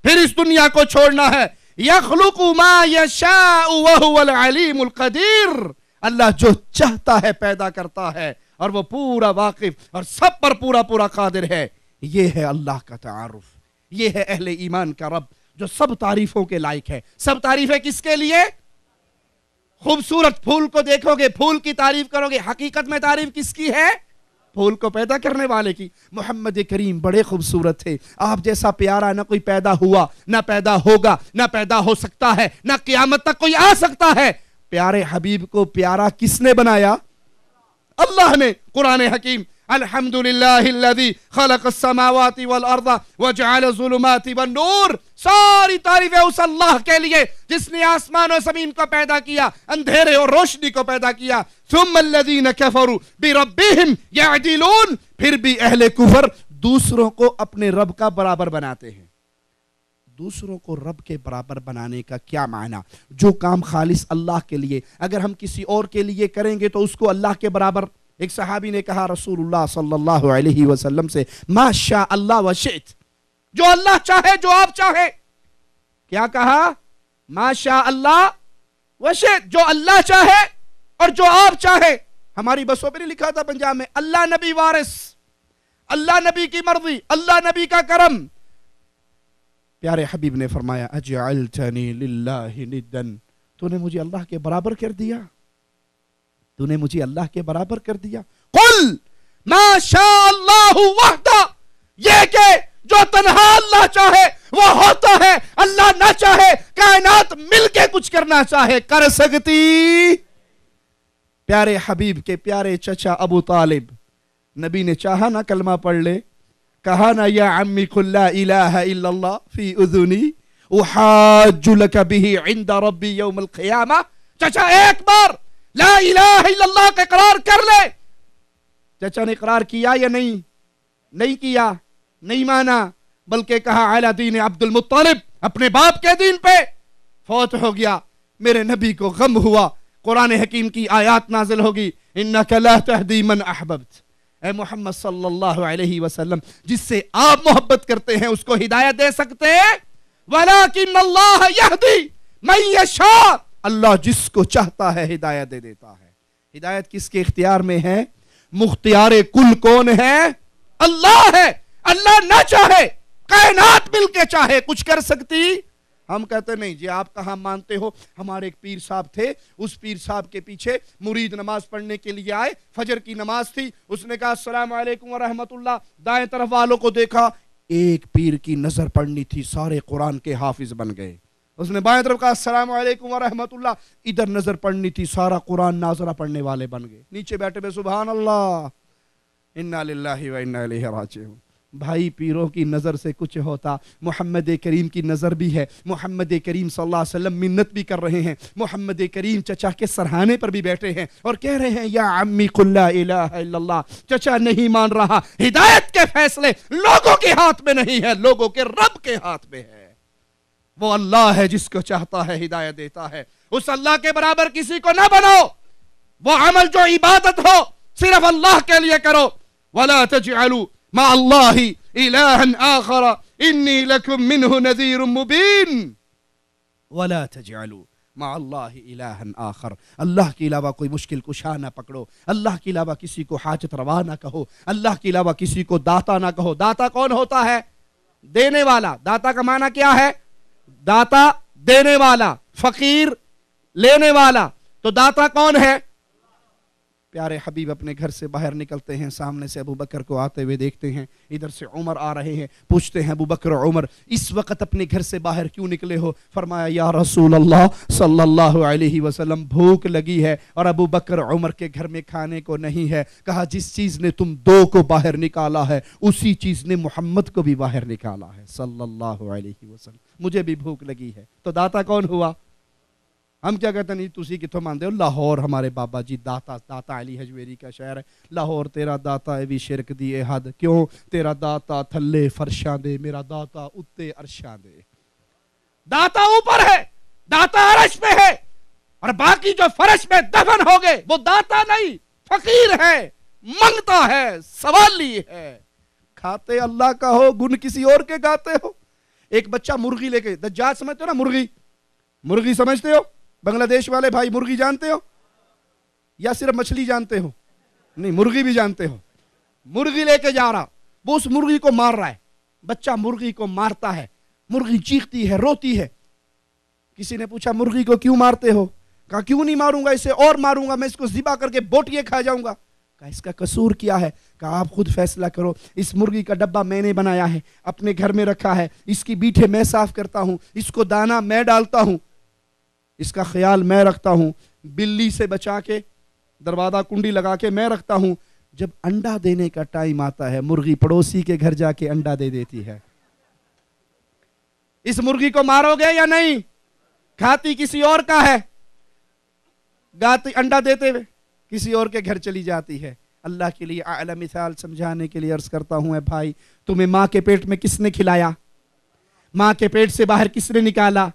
پھر اس دنیا کو چھوڑنا ہے یخلق ما یشاء وهو العلیم القدیر اللہ جو چاہتا ہے پیدا کرتا ہے اور وہ پورا واقف اور سب پر پورا پورا قادر ہے یہ ہے اللہ کا تعارف یہ ہے اہل ایمان کا رب جو سب تعریفوں کے لائق ہے سب تعریف ہے کس کے لیے خوبصورت پھول کو دیکھو گے پھول کی تعریف کرو گے حقیقت میں تعریف کس کی ہے پھول کو پیدا کرنے والے کی محمد کریم بڑے خوبصورت تھے آپ جیسا پیارا نہ کوئی پیدا ہوا نہ پیدا ہوگا نہ پیدا ہو سکتا ہے نہ قیامت تک کوئی آ سکتا ہے پیارے حبیب کو پیارا کس نے بنایا اللہ نے قرآن حکیم الحمدللہ اللذی خلق السماوات والارض وجعل ظلمات والنور ساری تعریف ہے اس اللہ کے لیے جس نے آسمان و سمین کو پیدا کیا اندھیرے اور روشنی کو پیدا کیا ثم الذین کفروا بربہم یعدلون پھر بھی اہل کفر دوسروں کو اپنے رب کا برابر بناتے ہیں دوسروں کو رب کے برابر بنانے کا کیا معنی جو کام خالص اللہ کے لیے اگر ہم کسی اور کے لیے کریں گے تو اس کو اللہ کے برابر ایک صحابی نے کہا رسول اللہ صلی اللہ علیہ وسلم سے ما شاء اللہ وشیت جو اللہ چاہے جو آپ چاہے کیا کہا ما شاء اللہ وشیت جو اللہ چاہے اور جو آپ چاہے ہماری بسوں پر لکھا تھا پنجاب میں اللہ نبی وارث اللہ نبی کی مرضی اللہ نبی کا کرم پیارے حبیب نے فرمایا اجعلتنی للہ ندن تو نے مجھے اللہ کے برابر کر دیا تو نے مجھے اللہ کے برابر کر دیا قل ما شاء اللہ وحدہ یہ کہ جو تنہا اللہ چاہے وہ ہوتا ہے اللہ نہ چاہے کائنات مل کے کچھ کرنا چاہے کر سکتی پیارے حبیب کے پیارے چچا ابو طالب نبی نے چاہا نہ کلمہ پڑھ لے كهانا يا عمي قل لا إله إلا الله في أذني أحاج لك به عند ربي يوم القيامة چچا أكبر لا إله الا الله اقرار کر لے چچا نے اقرار کیا یا نہیں نہیں کیا نہیں مانا بلکہ کہا على دین عبد المطلب اپنے باپ کے دین پہ فوت ہو گیا میرے نبی کو غم ہوا قرآن حکیم کی آیات نازل ہوگی إنك لا تهدي من احببت اے محمد صلی اللہ علیہ وسلم جس سے آپ محبت کرتے ہیں اس کو ہدایت دے سکتے میں اللہ جس کو چاہتا ہے ہدایت دے دیتا ہے ہدایت کس کے اختیار میں ہے مختیار کل کون ہے اللہ ہے اللہ نہ چاہے کائنات مل کے چاہے کچھ کر سکتی ہم کہتے نہیں جی آپ کہاں مانتے ہو ہمارے ایک پیر صاحب تھے اس پیر صاحب کے پیچھے مرید نماز پڑھنے کے لیے آئے فجر کی نماز تھی اس نے کہا السلام علیکم ورحمت اللہ دائیں طرف والوں کو دیکھا ایک پیر کی نظر پڑھنی تھی سارے قرآن کے حافظ بن گئے اس نے بائیں طرف کہا السلام علیکم ورحمت اللہ ادھر نظر پڑھنی تھی سارا قرآن ناظرہ پڑھنے والے بن گئے نیچے بیٹھے میں سبحان اللہ انہا للہ و انہا لیہ راجعون بھائی پیروں کی نظر سے کچھ ہوتا محمد کریم کی نظر بھی ہے محمد کریم صلی اللہ علیہ وسلم منت بھی کر رہے ہیں محمد کریم چچا کے سرحانے پر بھی بیٹھے ہیں اور کہہ رہے ہیں یا عمی قل لا الہ الا اللہ چچا نہیں مان رہا ہدایت کے فیصلے لوگوں کے ہاتھ میں نہیں ہے لوگوں کے رب کے ہاتھ میں ہے وہ اللہ ہے جس کو چاہتا ہے ہدایت دیتا ہے اس اللہ کے برابر کسی کو نہ بنو وہ عمل جو عبادت ہو صرف اللہ کے لیے کرو وَلَا تَجْعَلُوا مع مع الله إلها آخر إني لكم منه نذير مبين ولا تجعلوا اللہ جلو آخر اللہ کے علاوہ کوئی مشکل کشا نہ پکڑو اللہ کے علاوہ کسی کو حاجت روا نہ کہو اللہ کے علاوہ کسی کو داتا نہ کہو داتا کون ہوتا ہے دینے والا داتا کا معنی کیا ہے داتا دینے والا فقیر لینے والا تو داتا کون ہے پیارے حبیب اپنے گھر سے باہر نکلتے ہیں سامنے سے ابو بکر کو آتے ہوئے دیکھتے ہیں ادھر سے عمر آ رہے ہیں پوچھتے ہیں ابو بکر عمر اس وقت اپنے گھر سے باہر کیوں نکلے ہو فرمایا یا رسول اللہ صلی اللہ علیہ وسلم بھوک لگی ہے اور ابو بکر عمر کے گھر میں کھانے کو نہیں ہے کہا جس چیز نے تم دو کو باہر نکالا ہے اسی چیز نے محمد کو بھی باہر نکالا ہے صلی اللہ علیہ وسلم مجھے بھی بھوک لگی ہے تو داتا کون ہوا ہم کیا کہتے ہیں نہیں تسی کتھوں مانتے ہو لاہور ہمارے بابا جی داتا داتا علی حجویری کا شہر ہے لاہور تیرا داتا ہے بھی شرک دی اے حد کیوں تیرا داتا تھلے فرشاں دے میرا داتا اتے عرشاں دے داتا اوپر ہے داتا عرش پہ ہے اور باقی جو فرش میں دفن ہو گئے وہ داتا نہیں فقیر ہے منگتا ہے سوالی ہے کھاتے اللہ کا ہو گن کسی اور کے گاتے ہو ایک بچہ مرغی لے کے دجاج سمجھتے ہو نا مرغی مرغی سمجھتے ہو بنگلہ دیش والے بھائی مرغی جانتے ہو یا صرف مچھلی جانتے ہو نہیں مرغی بھی جانتے ہو مرغی لے کے جا رہا وہ اس مرغی کو مار رہا ہے بچہ مرغی کو مارتا ہے مرغی چیختی ہے روتی ہے کسی نے پوچھا مرغی کو کیوں مارتے ہو کہا کیوں نہیں ماروں گا اسے اور ماروں گا میں اس کو زبا کر کے بوٹیے کھا جاؤں گا اس کا قصور کیا ہے کہ آپ خود فیصلہ کرو اس مرغی کا ڈبہ میں نے بنایا ہے اپنے گھر میں رکھا ہے اس کی بیٹھے میں صاف کرتا ہوں اس کو دانا میں ڈالتا ہوں اس کا خیال میں رکھتا ہوں بلی سے بچا کے دروازہ کنڈی لگا کے میں رکھتا ہوں جب انڈا دینے کا ٹائم آتا ہے مرغی پڑوسی کے گھر جا کے انڈا دے دیتی ہے اس مرغی کو مارو گے یا نہیں کھاتی کسی اور کا ہے گاتی انڈا دیتے ہوئے کسی اور کے گھر چلی جاتی ہے اللہ کے لیے اعلی مثال سمجھانے کے لیے عرض کرتا ہوں بھائی تمہیں ماں کے پیٹ میں کس نے کھلایا ماں کے پیٹ سے باہر کس نے نکالا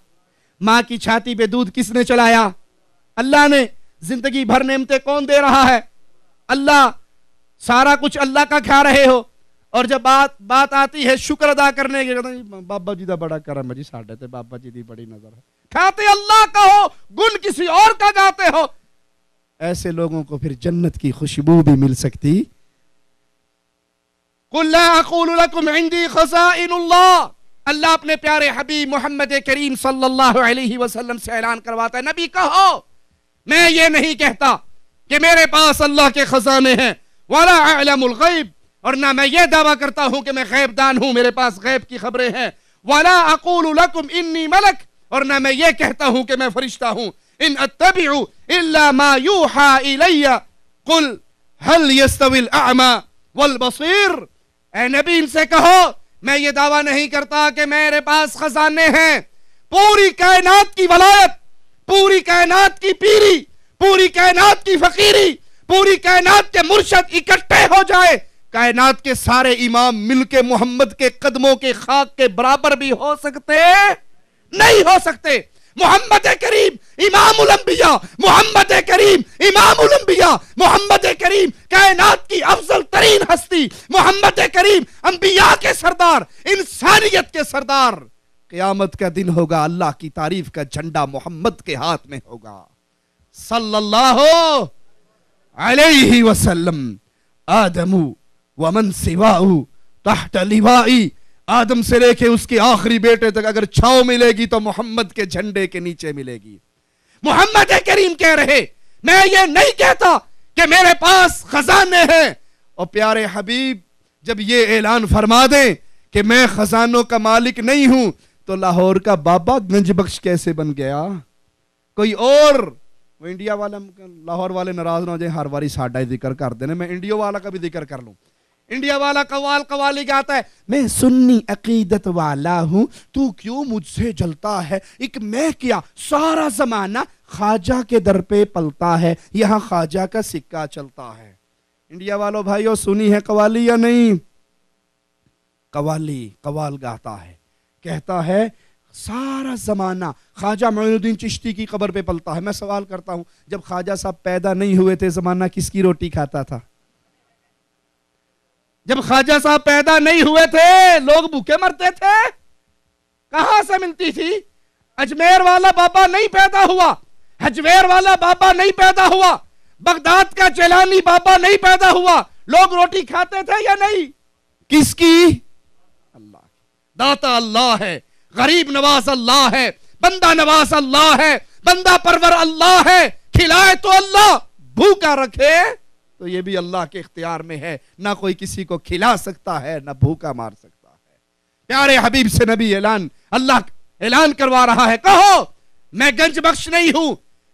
ماں کی چھاتی پہ دودھ کس نے چلایا اللہ نے زندگی بھر نعمتیں کون دے رہا ہے اللہ سارا کچھ اللہ کا کھا رہے ہو اور جب بات بات آتی ہے شکر ادا کرنے کے جی، بابا جی بڑا جی، جی دی بڑی نظر ہے کھاتے اللہ کا ہو گن کسی اور کا گاتے ہو ایسے لوگوں کو پھر جنت کی خوشبو بھی مل سکتی اللہ اپنے پیارے حبیب محمد کریم صلی اللہ علیہ وسلم سے اعلان کرواتا ہے نبی کہو میں یہ نہیں کہتا کہ میرے پاس اللہ کے خزانے ہیں وَلَا عَلَمُ الْغَيْبِ اور نہ میں یہ دعویٰ کرتا ہوں کہ میں غیب دان ہوں میرے پاس غیب کی خبریں ہیں وَلَا أَقُولُ لَكُمْ إِنِّي مَلَكُ اور نہ میں یہ کہتا ہوں کہ میں فرشتہ ہوں اِنْ اَتَّبِعُ إِلَّا مَا يُوحَى إِلَيَّ قُلْ هَلْ يَسْتَوِ الْأَعْمَى وَالْبَصِيرُ اے نبی ان سے کہو میں یہ دعویٰ نہیں کرتا کہ میرے پاس خزانے ہیں پوری کائنات کی ولایت پوری کائنات کی پیری پوری کائنات کی فقیری پوری کائنات کے مرشد اکٹھے ہو جائے کائنات کے سارے امام مل کے محمد کے قدموں کے خاک کے برابر بھی ہو سکتے نہیں ہو سکتے محمد کریم امام الانبیاء محمد کریم امام الانبیاء محمد کریم کائنات کی افضل ترین ہستی محمد کریم انبیاء کے سردار انسانیت کے سردار قیامت کا دن ہوگا اللہ کی تعریف کا جھنڈا محمد کے ہاتھ میں ہوگا صلی اللہ علیہ وسلم آدم ومن سواؤ تحت لوائی آدم سے لے کے کے اس آخری بیٹے تک اگر چھاؤ ملے گی تو محمد کے جھنڈے کے نیچے ملے گی محمد کریم کہہ رہے میں یہ نہیں کہتا کہ میرے پاس خزانے ہیں اور پیارے حبیب جب یہ اعلان فرما دیں کہ میں خزانوں کا مالک نہیں ہوں تو لاہور کا بابا گنج بخش کیسے بن گیا کوئی اور انڈیا والا لاہور والے ناراض جائیں ہر واری ساڈا ہی ذکر کر دینے میں انڈیا والا کا بھی ذکر کر لوں انڈیا والا قوال قوالی گاتا ہے میں سنی عقیدت والا ہوں تو کیوں مجھ سے جلتا ہے ایک میں کیا سارا زمانہ خواجہ کے در پہ پلتا ہے یہاں خواجہ کا سکہ چلتا ہے انڈیا والو بھائیو سنی ہے قوالی یا نہیں قوالی قوال گاتا ہے کہتا ہے سارا زمانہ خواجہ معین الدین چشتی کی قبر پہ پلتا ہے میں سوال کرتا ہوں جب خواجہ صاحب پیدا نہیں ہوئے تھے زمانہ کس کی روٹی کھاتا تھا جب خواجہ صاحب پیدا نہیں ہوئے تھے لوگ بھوکے مرتے تھے کہاں سے ملتی تھی اجمیر والا بابا نہیں پیدا ہوا والا بابا نہیں پیدا ہوا بغداد کا چلانی ہوا لوگ روٹی کھاتے تھے یا نہیں کس کی اللہ داتا اللہ ہے غریب نواز اللہ ہے بندہ نواز اللہ ہے بندہ پرور اللہ ہے کھلائے تو اللہ بھوکا رکھے تو یہ بھی اللہ کے اختیار میں ہے نہ کوئی کسی کو کھلا سکتا ہے نہ بھوکا مار سکتا ہے پیارے حبیب سے نبی اعلان اللہ اعلان کروا رہا ہے کہو میں میں گنج بخش نہیں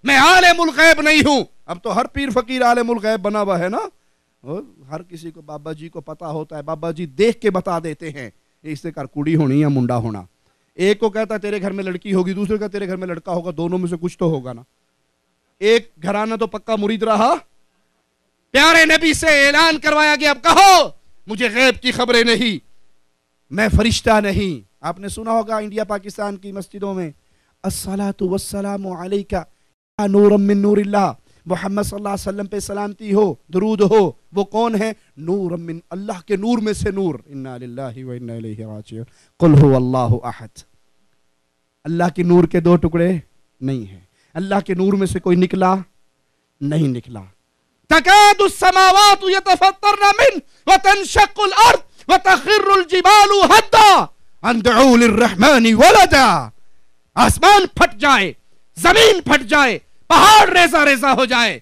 نہیں ہوں ہوں اب تو ہر پیر فقیر بنا ہے نا ہر کسی کو بابا جی کو پتا ہوتا ہے بابا جی دیکھ کے بتا دیتے ہیں اس سے کڑی ہونی یا منڈا ہونا ایک کو کہتا ہے تیرے گھر میں لڑکی ہوگی دوسرے کا تیرے گھر میں لڑکا ہوگا دونوں میں سے کچھ تو ہوگا نا ایک گھرانہ تو پکا مرید رہا پیارے نبی سے اعلان کروایا گیا اب کہو مجھے غیب کی خبریں نہیں میں فرشتہ نہیں آپ نے سنا ہوگا انڈیا پاکستان کی مسجدوں میں علیکہ نور من اللہ اللہ محمد صلی علیہ وسلم پہ سلامتی ہو درود ہو وہ کون ہے نور من اللہ کے نور میں سے نور اللہ کے نور کے دو ٹکڑے نہیں ہیں اللہ کے نور میں سے کوئی نکلا نہیں نکلا تکاد السماوات یتفطرن من وتنشق الارض وتخر الجبال حدا اندعو للرحمن ولدا آسمان پھٹ جائے زمین پھٹ جائے پہاڑ ریزہ ریزہ ہو جائے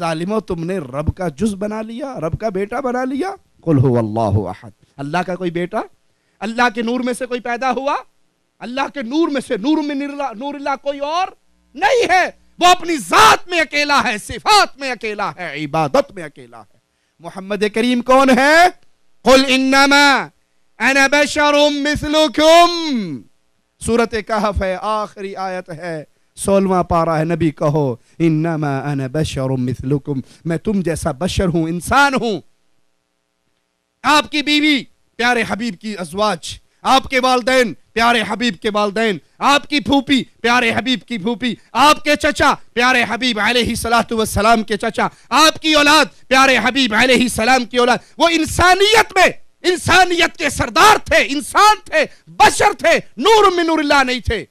ظالموں تم نے رب کا جز بنا لیا رب کا بیٹا بنا لیا قل ہو اللہ احد اللہ کا کوئی بیٹا اللہ کے نور میں سے کوئی پیدا ہوا اللہ کے نور میں سے نور میں نور اللہ کوئی اور نہیں ہے وہ اپنی ذات میں اکیلا ہے صفات میں اکیلا ہے عبادت میں اکیلا ہے محمد کریم کون ہے مثلکم سورت کہف ہے آخری آیت ہے سولواں پارا ہے نبی کہو انما انا بشر مثلکم میں تم جیسا بشر ہوں انسان ہوں آپ کی بیوی پیارے حبیب کی ازواج آپ کے والدین پیارے حبیب کے والدین آپ کی پھوپی پیارے حبیب کی پھوپی آپ کے چچا پیارے حبیب علیہ السلام کے چچا آپ کی اولاد پیارے حبیب علیہ السلام کی اولاد وہ انسانیت میں انسانیت کے سردار تھے انسان تھے بشر تھے نور من نور اللہ نہیں تھے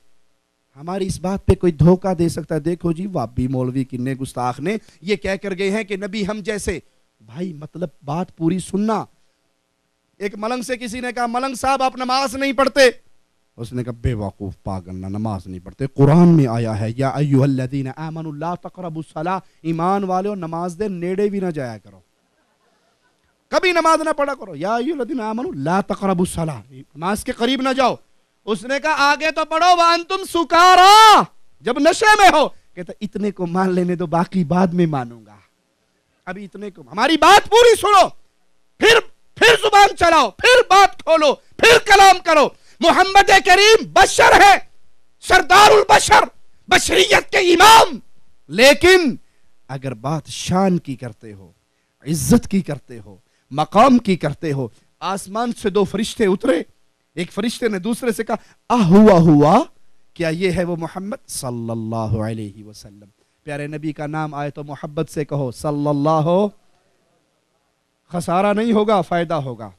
ہماری اس بات پہ کوئی دھوکہ دے سکتا ہے دیکھو جی وابی مولوی کنے گستاخ نے یہ کہہ کر گئے ہیں کہ نبی ہم جیسے بھائی مطلب بات پوری سننا ایک ملنگ سے کسی نے کہا ملنگ صاحب آپ نماز نہیں پڑھتے اس نے کہا بے وقوف پاگلنا نماز نہیں پڑھتے قرآن میں آیا ہے یا ایوہ الذین آمنوا لا تقربوا الصلاح ایمان والے اور نماز دے نیڑے بھی نہ جایا کرو کبھی نماز نہ پڑھا کرو یا ایوہ الذین آمنوا لا تقربوا الصلاح نماز کے قریب نہ جاؤ اس نے کہا آگے تو پڑھو وانتم سکارا جب نشے میں ہو کہتا اتنے کو مان لینے دو باقی بعد میں مانوں گا ابھی اتنے کو ہماری بات پوری سنو پھر پھر زبان چلاؤ پھر بات کھولو پھر کلام کرو محمد کریم بشر ہے سردار البشر بشریت کے امام لیکن اگر بات شان کی کرتے ہو عزت کی کرتے ہو مقام کی کرتے ہو آسمان سے دو فرشتے اترے ایک فرشتے نے دوسرے سے کہا آ ہوا ہوا کیا یہ ہے وہ محمد صلی اللہ علیہ وسلم پیارے نبی کا نام آئے تو محبت سے کہو صلی اللہ وسلم خسارہ نہیں ہوگا فائدہ ہوگا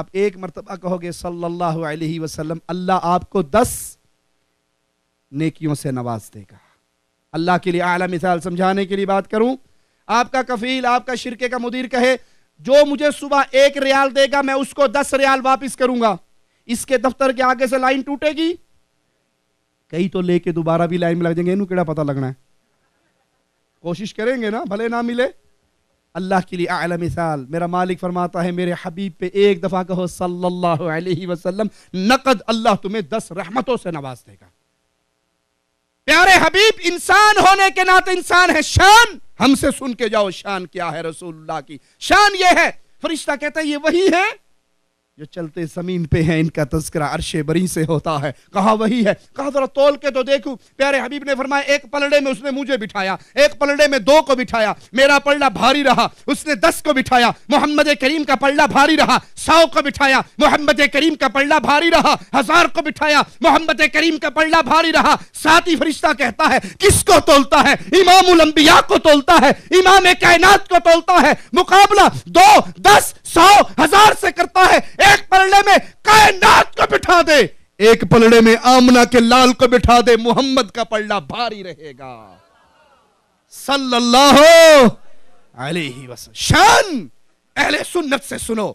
آپ ایک مرتبہ کہو گے صلی اللہ علیہ وسلم اللہ آپ کو دس نیکیوں سے نواز دے گا اللہ کے لیے اعلیٰ مثال سمجھانے کے لیے بات کروں آپ کا کفیل آپ کا شرکے کا مدیر کہے جو مجھے صبح ایک ریال دے گا میں اس کو دس ریال واپس کروں گا اس کے دفتر کے آگے سے لائن ٹوٹے گی کئی تو لے کے دوبارہ بھی لائن میں لگ جائیں گے انہوں کیڑا پتہ لگنا ہے کوشش کریں گے نا بھلے نہ ملے اللہ کے لیے مالک فرماتا ہے میرے حبیب پہ ایک دفعہ کہو صلی اللہ اللہ علیہ وسلم نقد تمہیں دس رحمتوں سے نواز دے گا پیارے حبیب انسان ہونے کے ناطے انسان ہے شان ہم سے سن کے جاؤ شان کیا ہے رسول اللہ کی شان یہ ہے فرشتہ کہتا ہے یہ وہی ہے جو چلتے زمین پہ ہیں ان کا تذکرہ عرش بری سے ہوتا ہے کہا وہی ہے کہا ذرا تول کے تو دیکھوں پیارے حبیب نے فرمایا ایک پلڑے میں اس نے مجھے بٹھایا ایک پلڑے میں دو کو بٹھایا میرا پلڑا بھاری رہا اس نے دس کو بٹھایا محمد کریم کا پلڑا بھاری رہا سو کو بٹھایا محمد کریم کا پلڑا بھاری رہا ہزار کو بٹھایا محمد کریم کا پلڑا بھاری رہا ساتھی فرشتہ کہتا ہے کس کو تولتا ہے امام الانبیاء کو تولتا ہے امام کائنات کو تولتا ہے مقابلہ دو دس سو ہزار سے کرتا ہے ایک پلڑے میں کائنات کو بٹھا دے ایک پلڑے میں آمنہ کے لال کو بٹھا دے محمد کا پلڑا بھاری رہے گا صلی اللہ علیہ وسلم شان اہل سنت سے سنو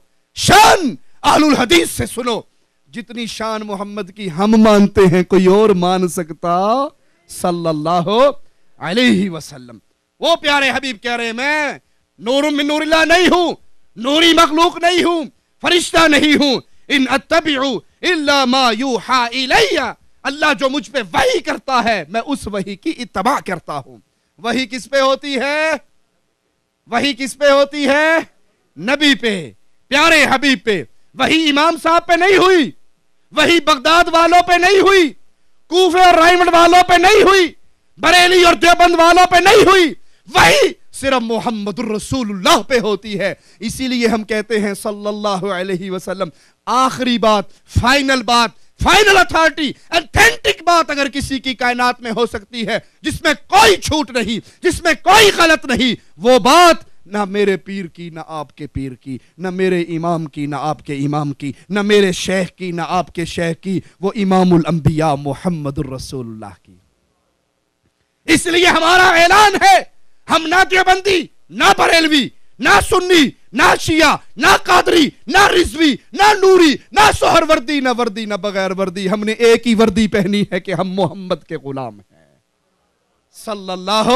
شان اہل الحدیث سے سنو جتنی شان محمد کی ہم مانتے ہیں کوئی اور مان سکتا اللہ علیہ وسلم وہ پیارے حبیب کہہ رہے ہیں میں نورم من نور اللہ نہیں ہوں نوری مخلوق نہیں ہوں فرشتہ نہیں ہوں ان الا ما یوحا الیہ اللہ جو مجھ پہ وحی کرتا ہے میں اس وحی کی اتباع کرتا ہوں وحی کس پہ ہوتی ہے وحی کس پہ ہوتی ہے نبی پہ پیارے حبیب پہ وہی امام صاحب پہ نہیں ہوئی وہی بغداد والوں پہ نہیں ہوئی کوفے اور رائمڈ والوں پہ نہیں ہوئی بریلی اور دیوبند والوں پہ نہیں ہوئی وہی صرف محمد الرسول اللہ پہ ہوتی ہے اسی لیے ہم کہتے ہیں صلی اللہ علیہ وسلم آخری بات فائنل بات فائنل اتھارٹی بات اگر کسی کی کائنات میں ہو سکتی ہے جس میں کوئی چھوٹ نہیں جس میں کوئی غلط نہیں وہ بات نہ میرے پیر کی نہ آپ کے پیر کی نہ میرے امام کی نہ آپ کے امام کی نہ میرے شیخ کی نہ آپ کے شیخ کی وہ امام الانبیاء محمد الرسول اللہ کی اس لیے ہمارا اعلان ہے ہم نہ دیوبندی نہ بریلوی نہ سنی نہ شیعہ نہ رضوی نہ نوری نہ سہر وردی نہ وردی نہ بغیر وردی ہم نے ایک ہی وردی پہنی ہے کہ ہم محمد کے غلام ہیں صلی اللہ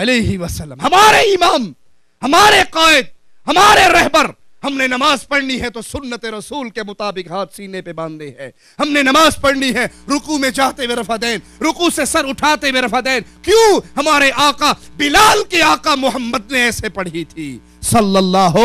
علیہ وسلم ہمارے امام ہمارے قائد ہمارے رہبر ہم نے نماز پڑھنی ہے تو سنت رسول کے مطابق ہاتھ سینے پہ باندھے ہیں ہم نے نماز پڑھنی ہے رکو میں چاہتے ہوئے رفا دین رکو سے سر اٹھاتے ہوئے رفع دین کیوں ہمارے آقا بلال کے آقا محمد نے ایسے پڑھی تھی صلی اللہ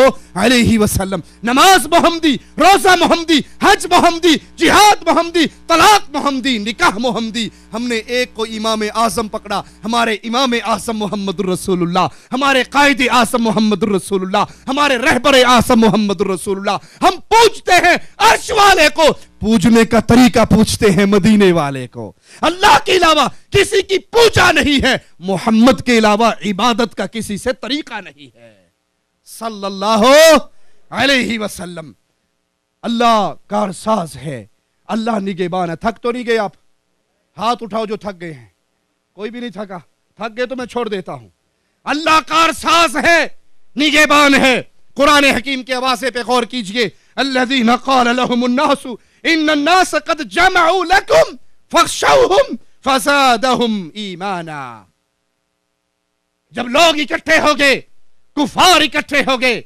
علیہ وسلم نماز محمدی روزہ محمدی حج محمدی جہاد محمدی طلاق محمدی نکاح محمدی ہم نے ایک کو امام آزم پکڑا ہمارے امام آزم محمد الرسول اللہ ہمارے قائد آزم محمد الرسول اللہ ہمارے رہبر آزم محمد الرسول اللہ ہم پوچھتے ہیں عرش والے کو پوجنے کا طریقہ پوچھتے ہیں مدینے والے کو اللہ کے علاوہ کسی کی پوجا نہیں ہے محمد کے علاوہ عبادت کا کسی سے طریقہ نہیں ہے صلی اللہ علیہ وسلم اللہ کارساز ہے اللہ نگہبان ہے تھک تو نہیں گئے آپ ہاتھ اٹھاؤ جو تھک گئے ہیں کوئی بھی نہیں تھکا تھک گئے تو میں چھوڑ دیتا ہوں اللہ کارساز ہے نگہبان ہے قرآن حکیم کے آوازے پہ غور کیجئے الذین قال لهم الناس ان الناس قد جمعوا لكم فخشوهم فزادهم ایمانا جب لوگ اکٹھے ہو گئے کفار اکٹھے ہو گئے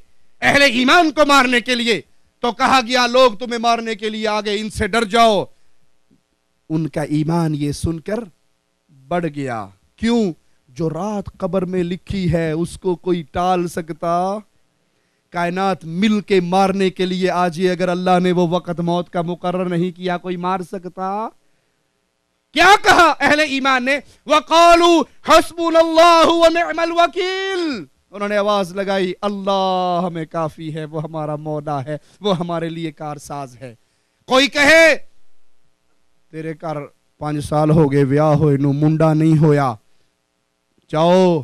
اہل ایمان کو مارنے کے لیے تو کہا گیا لوگ تمہیں مارنے کے لیے آگے ان سے ڈر جاؤ ان کا ایمان یہ سن کر بڑھ گیا کیوں جو رات قبر میں لکھی ہے اس کو کوئی ٹال سکتا کائنات مل کے مارنے کے لیے آج یہ اگر اللہ نے وہ وقت موت کا مقرر نہیں کیا کوئی مار سکتا کیا کہا اہل ایمان نے وَقَالُوا حَسْبُنَ اللَّهُ وَنِعْمَ الْوَكِيلُ انہوں نے آواز لگائی اللہ ہمیں کافی ہے وہ ہمارا مولا ہے وہ ہمارے لیے کار ساز ہے کوئی ہویا جاؤ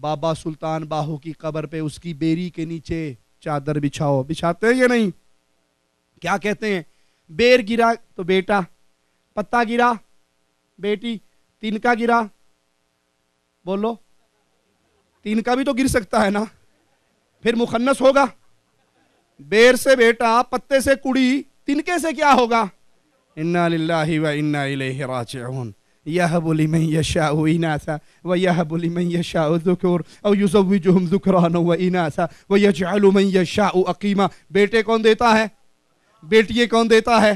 بابا سلطان باہو کی قبر پہ اس کی بیری کے نیچے چادر بچھاؤ بچھاتے ہیں یا نہیں کیا کہتے ہیں بیر گرا تو بیٹا پتا گرا بیٹی تین کا گرا بولو تین کا بھی تو گر سکتا ہے نا پھر مخنص ہوگا بیر سے بیٹا پتے سے کڑی تنکے سے کیا ہوگا انا للہ و انا الیہ راجعون یہب لمن یشاؤ اناسا و یہب لمن یشاؤ ذکر او یزوجہم ذکران و اناسا و یجعل من یشاؤ اقیما بیٹے کون دیتا ہے بیٹیے کون دیتا ہے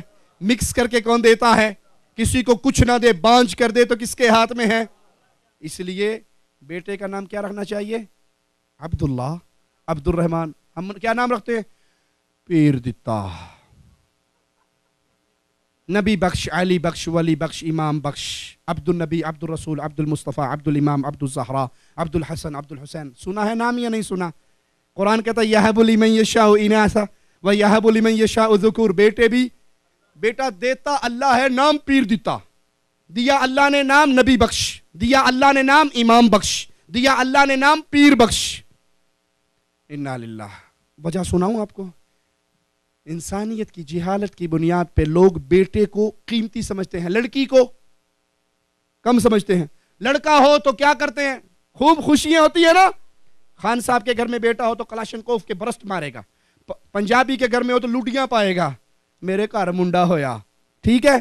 مکس کر کے کون دیتا ہے کسی کو کچھ نہ دے بانچ کر دے تو کس کے ہاتھ میں ہے اس لیے بیٹے کا نام کیا رکھنا چاہیے عبداللہ عبد الرحمان ہم کیا نام رکھتے ہیں پیر دتا نبی بخش علی بخش ولی بخش امام بخش عبد النبی عبد الرسول عبد المصطفیٰ عبد الامام عبد الظہرا عبد الحسن عبد الحسین سنا ہے نام یا نہیں سنا قرآن کہتا یہ بولی میں شاہ اناسا و یہ بولی میں شاہ ذکور بیٹے بھی بیٹا دیتا اللہ ہے نام پیر دیتا دیا اللہ نے نام نبی بخش دیا اللہ نے نام امام بخش دیا اللہ نے نام پیر بخش للہ وجہ سناؤں آپ کو انسانیت کی جہالت کی بنیاد پہ لوگ بیٹے کو قیمتی سمجھتے ہیں لڑکی کو کم سمجھتے ہیں لڑکا ہو تو کیا کرتے ہیں خوب خوشیاں ہوتی ہیں نا خان صاحب کے گھر میں بیٹا ہو تو کلاشن کوف کے برست مارے گا پنجابی کے گھر میں ہو تو لوٹیاں پائے گا میرے گھر منڈا ہویا ٹھیک ہے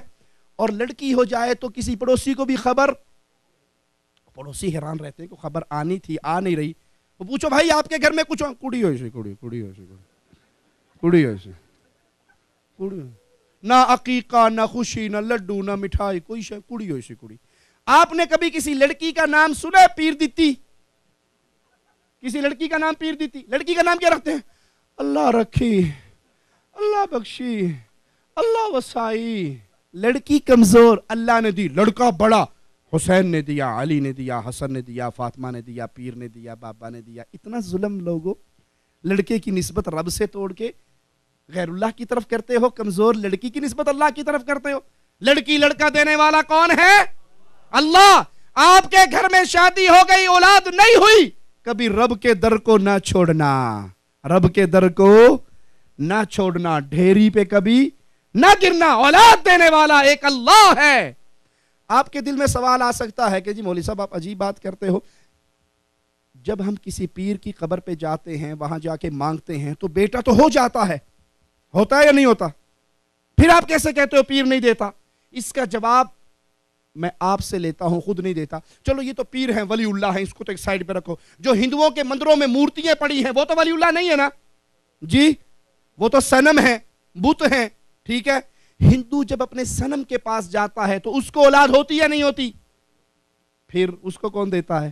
اور لڑکی ہو جائے تو کسی پڑوسی کو بھی خبر پڑوسی حیران رہتے ہیں کہ خبر آنی تھی آ نہیں رہی وہ پوچھو بھائی آپ کے گھر میں کچھ کڑی ہوئی سی کڑی کڑی ہوئی سی کڑی کڑی ہوئی سی کڑی نہ عقیقہ نہ خوشی نہ لڈو نہ مٹھائی کوئی شے کڑی ہوئی سی کڑی آپ نے کبھی کسی لڑکی کا نام سنا پیر دیتی کسی لڑکی کا نام پیر دیتی لڑکی کا نام کیا رکھتے ہیں اللہ رکھی اللہ بخشی اللہ وسائی لڑکی کمزور اللہ نے دی لڑکا بڑا حسین نے دیا علی نے دیا حسن نے دیا فاطمہ نے دیا پیر نے دیا بابا نے دیا اتنا ظلم لڑکے کی نسبت رب سے توڑ کے غیر اللہ کی طرف کرتے ہو کمزور لڑکی کی نسبت اللہ کی طرف کرتے ہو لڑکی لڑکا دینے والا کون ہے اللہ آپ کے گھر میں شادی ہو گئی اولاد نہیں ہوئی کبھی رب کے در کو نہ چھوڑنا رب کے در کو نہ چھوڑنا ڈھیری پہ کبھی نہ گرنا اولاد دینے والا ایک اللہ ہے آپ کے دل میں سوال آ سکتا ہے کہ جی مولی صاحب آپ عجیب بات کرتے ہو جب ہم کسی پیر کی قبر پہ جاتے ہیں وہاں جا کے مانگتے ہیں تو بیٹا تو ہو جاتا ہے ہوتا ہے یا نہیں ہوتا پھر آپ کیسے کہتے ہو پیر نہیں دیتا اس کا جواب میں آپ سے لیتا ہوں خود نہیں دیتا چلو یہ تو پیر ہیں ولی اللہ ہیں اس کو تو ایک سائڈ پہ رکھو جو ہندوؤں کے مندروں میں مورتیاں پڑی ہیں وہ تو ولی اللہ نہیں ہے نا جی وہ تو سنم ہیں بت ہیں ٹھیک ہے ہندو جب اپنے سنم کے پاس جاتا ہے تو اس کو اولاد ہوتی یا نہیں ہوتی پھر اس کو کون دیتا ہے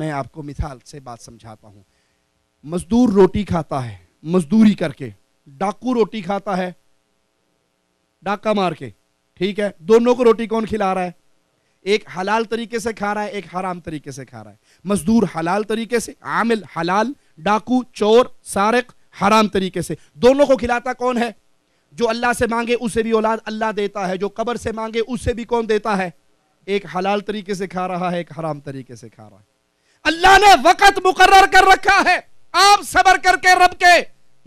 میں آپ کو مثال سے بات سمجھاتا ہوں مزدور روٹی کھاتا ہے مزدوری کر کے ڈاکو روٹی کھاتا ہے ڈاکا مار کے ٹھیک ہے دونوں کو روٹی کون کھلا رہا ہے ایک حلال طریقے سے کھا رہا ہے ایک حرام طریقے سے کھا رہا ہے مزدور حلال طریقے سے عامل حلال ڈاکو چور سارک حرام طریقے سے دونوں کو کھلاتا کون ہے جو اللہ سے مانگے اسے بھی اولاد اللہ دیتا ہے جو قبر سے مانگے اسے بھی کون دیتا ہے ایک حلال طریقے سے کھا رہا ہے ایک حرام طریقے سے کھا رہا ہے اللہ نے وقت مقرر کر رکھا ہے آپ صبر کر کے رب کے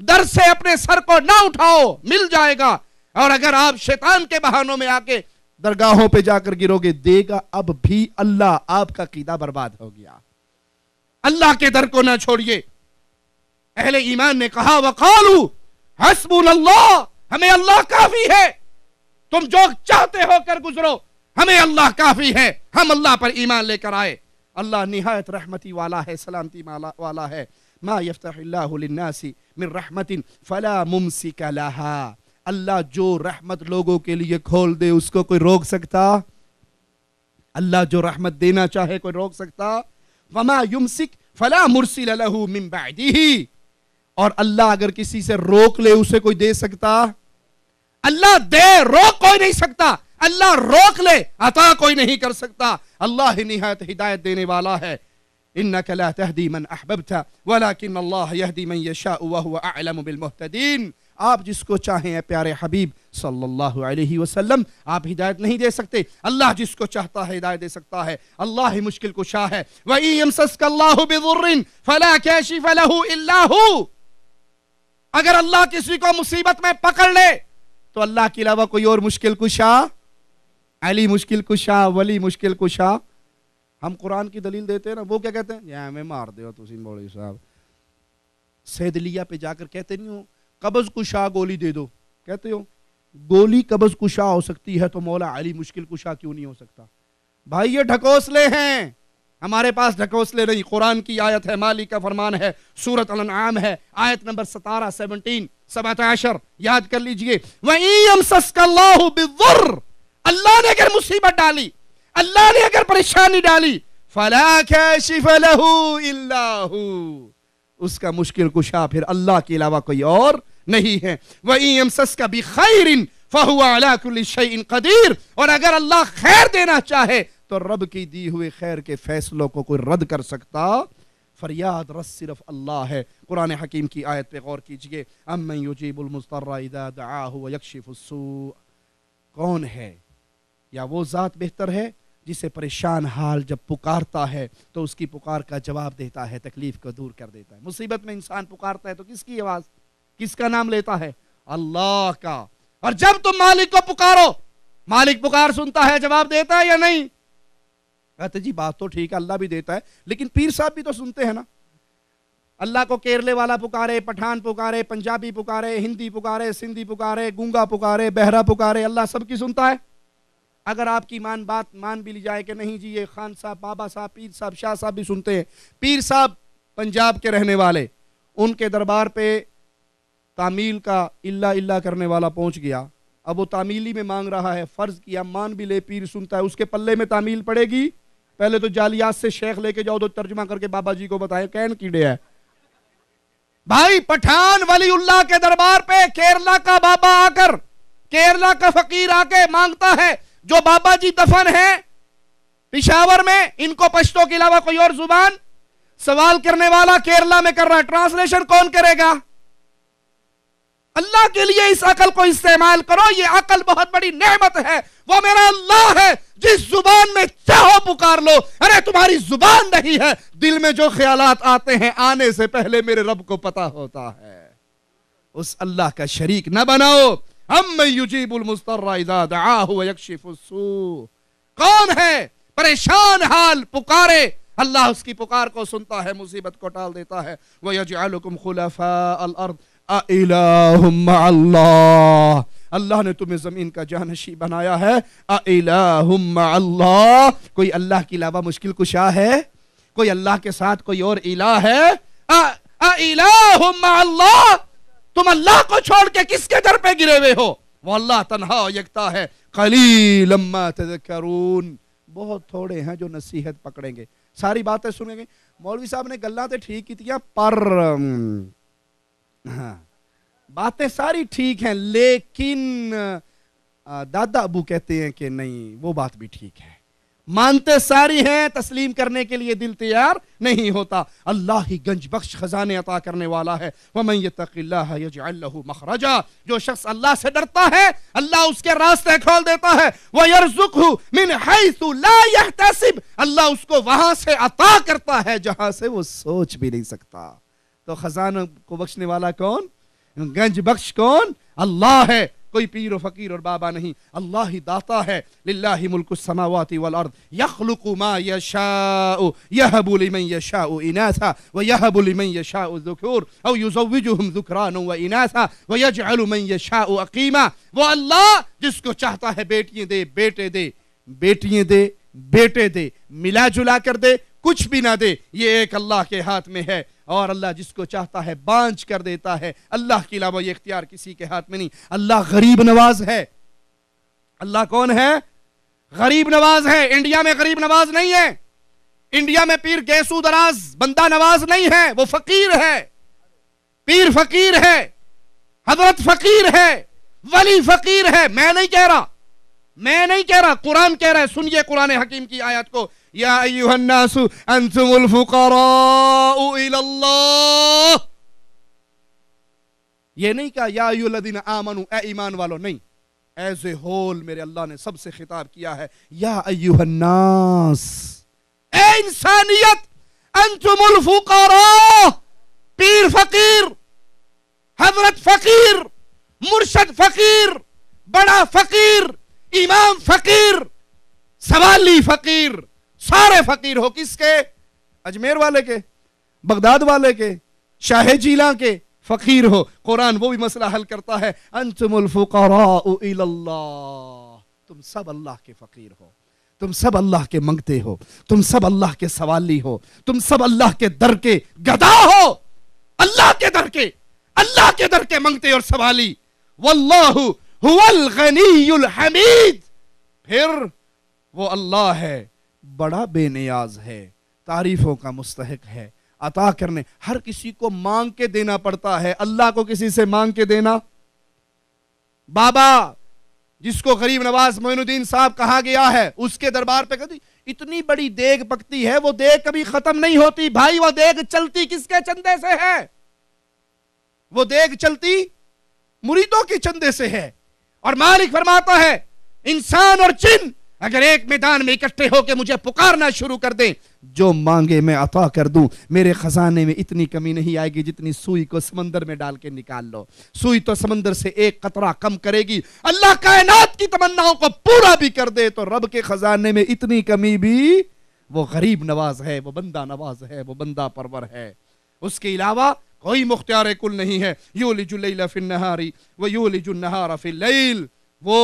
در سے اپنے سر کو نہ اٹھاؤ مل جائے گا اور اگر آپ شیطان کے بہانوں میں آ کے درگاہوں پہ جا کر گرو گے دے گا اب بھی اللہ آپ کا قیدہ برباد ہو گیا اللہ کے در کو نہ چھوڑیے اہل ایمان نے کہا وقالو حسبنا اللہ ہمیں اللہ کافی ہے تم جو چاہتے ہو کر گزرو ہمیں اللہ کافی ہے ہم اللہ پر ایمان لے کر آئے اللہ نہایت رحمتی والا ہے سلامتی والا ہے ما يفتح الله للناس من رحمة فلا ممسك لها اللہ جو رحمت لوگوں کے لئے کھول دے اس کو کوئی روک سکتا اللہ جو رحمت دینا چاہے کوئی روک سکتا وما يمسك فلا مرسل له من بعده اور اللہ اگر کسی سے روک لے اسے کوئی دے سکتا اللہ دے روک کوئی نہیں سکتا اللہ روک لے عطا کوئی نہیں کر سکتا اللہ ہی نہایت ہدایت دینے والا ہے انک لا تهدی من احببت ولكن الله يهدي من يشاء وهو اعلم بالمهتدين آپ جس کو چاہیں اے پیارے حبیب صلی اللہ علیہ وسلم آپ ہدایت نہیں دے سکتے اللہ جس کو چاہتا ہے ہدایت دے سکتا ہے اللہ ہی مشکل کو شاہ ہے وَإِيَمْسَسْكَ اللَّهُ بِذُرِّن فَلَا كَيْشِفَ لَهُ إِلَّا هُو اگر اللہ کسی کو مصیبت میں پکڑ لے تو اللہ کی علاوہ کوئی اور مشکل کشا علی مشکل کشا ولی مشکل کشا ہم قرآن کی دلیل دیتے ہیں نا وہ کیا کہتے ہیں یا ہمیں مار دیو تو سین بولی صاحب سیدلیہ پہ جا کر کہتے نہیں ہو قبض کشا گولی دے دو کہتے ہو گولی قبض کشا ہو سکتی ہے تو مولا علی مشکل کشا کیوں نہیں ہو سکتا بھائی یہ ڈھکوسلے ہیں ہمارے پاس ڈھکوسلے نہیں قرآن کی آیت ہے مالی کا فرمان ہے سورت الانعام ہے آیت نمبر ستارہ سیونٹین سبات عشر یاد کر لیجئے وَإِن يَمْسَسْكَ اللَّهُ بِذُرْ اللہ نے اگر مصیبت ڈالی اللہ نے اگر پریشانی ڈالی فَلَا كَيْشِفَ لَهُ إِلَّهُ اس کا مشکل کشا پھر اللہ کے علاوہ کوئی اور نہیں ہے وَإِن يَمْسَسْكَ بِخَيْرٍ فَهُوَ عَلَى كُلِّ شَيْءٍ قَدِيرٍ اور اگر اللہ خیر دینا چاہے تو رب کی دی ہوئی خیر کے فیصلوں کو کوئی رد کر سکتا فریاد رس صرف اللہ ہے قرآن حکیم کی آیت پہ غور کیجئے ام من یجیب اذا دعاہ و یکشف السوء کون ہے ہے یا وہ ذات بہتر جسے پریشان حال جب پکارتا ہے تو اس کی پکار کا جواب دیتا ہے تکلیف کو دور کر دیتا ہے مصیبت میں انسان پکارتا ہے تو کس کی آواز کس کا نام لیتا ہے اللہ کا اور جب تم مالک کو پکارو مالک پکار سنتا ہے جواب دیتا ہے یا نہیں کہتے جی بات تو ٹھیک ہے اللہ بھی دیتا ہے لیکن پیر صاحب بھی تو سنتے ہیں نا اللہ کو کیرلے والا پکارے پٹھان پکارے پنجابی پکارے ہندی پکارے سندھی پکارے گونگا پکارے بہرا پکارے اللہ سب کی سنتا ہے اگر آپ کی مان بات مان بھی لی جائے کہ نہیں جی یہ خان صاحب بابا صاحب پیر صاحب شاہ صاحب بھی سنتے ہیں پیر صاحب پنجاب کے رہنے والے ان کے دربار پہ تعمیل کا اللہ اللہ کرنے والا پہنچ گیا اب وہ تعمیلی میں مانگ رہا ہے فرض کیا مان بھی لے پیر سنتا ہے اس کے پلے میں تعمیل پڑے گی پہلے تو جالیات سے شیخ لے کے جاؤ تو ترجمہ کر کے بابا جی کو بتائیں کین بھائی ولی اللہ کے دربار پہ کیرلا کا بابا آ کر کیرلا کا فقیر آ کے مانگتا ہے جو بابا جی دفن ہے پشاور میں ان کو پشتوں کے علاوہ کوئی اور زبان سوال کرنے والا کیرلا میں کر رہا ہے ٹرانسلیشن کون کرے گا اللہ کے لیے اس عقل کو استعمال کرو یہ عقل بہت بڑی نعمت ہے وہ میرا اللہ ہے جس زبان میں چاہو پکار لو ارے تمہاری زبان نہیں ہے دل میں جو خیالات آتے ہیں آنے سے پہلے میرے رب کو پتا ہوتا ہے اس اللہ کا شریک نہ بناؤ ام یجیب المسترہ اذا دعاہ ویکشف السو کون ہے پریشان حال پکارے اللہ اس کی پکار کو سنتا ہے مصیبت کو ٹال دیتا ہے وَيَجْعَلُكُمْ خُلَفَاءَ الْأَرْضِ الاحما اللہ اللہ نے تمہیں زمین کا جانشی بنایا ہے الا اللہ کوئی اللہ کے علاوہ مشکل کشا ہے کوئی اللہ کے ساتھ کوئی اور الہ ہے اللہ تم اللہ کو چھوڑ کے کس کے در پہ گرے ہوئے ہو وہ اللہ تنہا ہے قلیل لمت تذکرون بہت تھوڑے ہیں جو نصیحت پکڑیں گے ساری باتیں سنیں گے مولوی صاحب نے گلہ تے ٹھیک کی تھی پر ہاں۔ باتیں ساری ٹھیک ہیں لیکن دادا ابو کہتے ہیں کہ نہیں وہ بات بھی ٹھیک ہے مانتے ساری ہیں تسلیم کرنے کے لیے دل تیار نہیں ہوتا اللہ ہی گنج بخش خزانے عطا کرنے والا ہے يَتَقِ اللَّهَ يَجْعَلْ لَهُ مَخْرَجَا جو شخص اللہ سے ڈرتا ہے اللہ اس کے راستے کھول دیتا ہے وَيَرْزُقْهُ مِنْ حَيْثُ لَا يَحْتَسِبْ اللہ اس کو وہاں سے عطا کرتا ہے جہاں سے وہ سوچ بھی نہیں سکتا تو خزانہ کو بخشنے والا کون گنج بخش کون اللہ ہے کوئی پیر و فقیر اور بابا نہیں اللہ ہی داتا ہے للہ ملک السماوات والارض یخلق ما یشاء یہب لمن یشاء اناثا ویہب لمن یشاء ذکور او یزوجہم ذکران و اناثا ویجعل من یشاء اقیما وہ اللہ جس کو چاہتا ہے بیٹیاں دے بیٹے دے بیٹیاں دے بیٹے دے ملا جلا کر دے کچھ بھی نہ دے یہ ایک اللہ کے ہاتھ میں ہے اور اللہ جس کو چاہتا ہے بانج کر دیتا ہے اللہ علاوہ یہ اختیار کسی کے ہاتھ میں نہیں اللہ غریب نواز ہے اللہ کون ہے غریب نواز ہے انڈیا میں غریب نواز نہیں ہے انڈیا میں پیر گیسو دراز بندہ نواز نہیں ہے وہ فقیر ہے پیر فقیر ہے حضرت فقیر ہے ولی فقیر ہے میں نہیں کہہ رہا میں نہیں کہہ رہا قرآن کہہ رہا ہے سنیے قرآن حکیم کی آیت کو يا أيها الناس أنتم الفقراء إلى الله یہ نہیں کہا یا الذین آمنو اے ایمان والو نہیں ایز اے ہول میرے اللہ نے سب سے خطاب کیا ہے یا ایوہ الناس اے انسانیت انتم الفقراء پیر فقیر حضرت فقیر مرشد فقیر بڑا فقیر امام فقیر سوالی فقیر سارے فقیر ہو کس کے اجمیر والے کے بغداد والے کے شاہ جیلان کے فقیر ہو قرآن وہ بھی مسئلہ حل کرتا ہے انتم الفقراء تم سب اللہ کے فقیر ہو تم سب اللہ کے منگتے ہو تم سب اللہ کے سوالی ہو تم سب اللہ کے در کے گدا ہو اللہ کے در کے اللہ کے در کے منگتے اور سوالی واللہ الغنی الحمید پھر وہ اللہ ہے بڑا بے نیاز ہے تعریفوں کا مستحق ہے عطا کرنے ہر کسی کو مانگ کے دینا پڑتا ہے اللہ کو کسی سے مانگ کے دینا بابا جس کو غریب نواز الدین صاحب کہا گیا ہے اس کے دربار پہ کہتی اتنی بڑی دیگ پکتی ہے وہ دیگ کبھی ختم نہیں ہوتی بھائی وہ دیگ چلتی کس کے چندے سے ہے وہ دیگ چلتی مریدوں کے چندے سے ہے اور مالک فرماتا ہے انسان اور چن اگر ایک میدان میں اکٹھے ہو کے مجھے پکارنا شروع کر دیں جو مانگے میں عطا کر دوں میرے خزانے میں اتنی کمی نہیں آئے گی جتنی سوئی کو سمندر میں ڈال کے نکال لو سوئی تو سمندر سے ایک قطرہ کم کرے گی اللہ کائنات کی کو پورا بھی کر دے تو رب کے خزانے میں اتنی کمی بھی وہ غریب نواز ہے وہ بندہ نواز ہے وہ بندہ پرور ہے اس کے علاوہ کوئی مختیار کل نہیں ہے فی النہاری لجو النہار فی اللیل وہ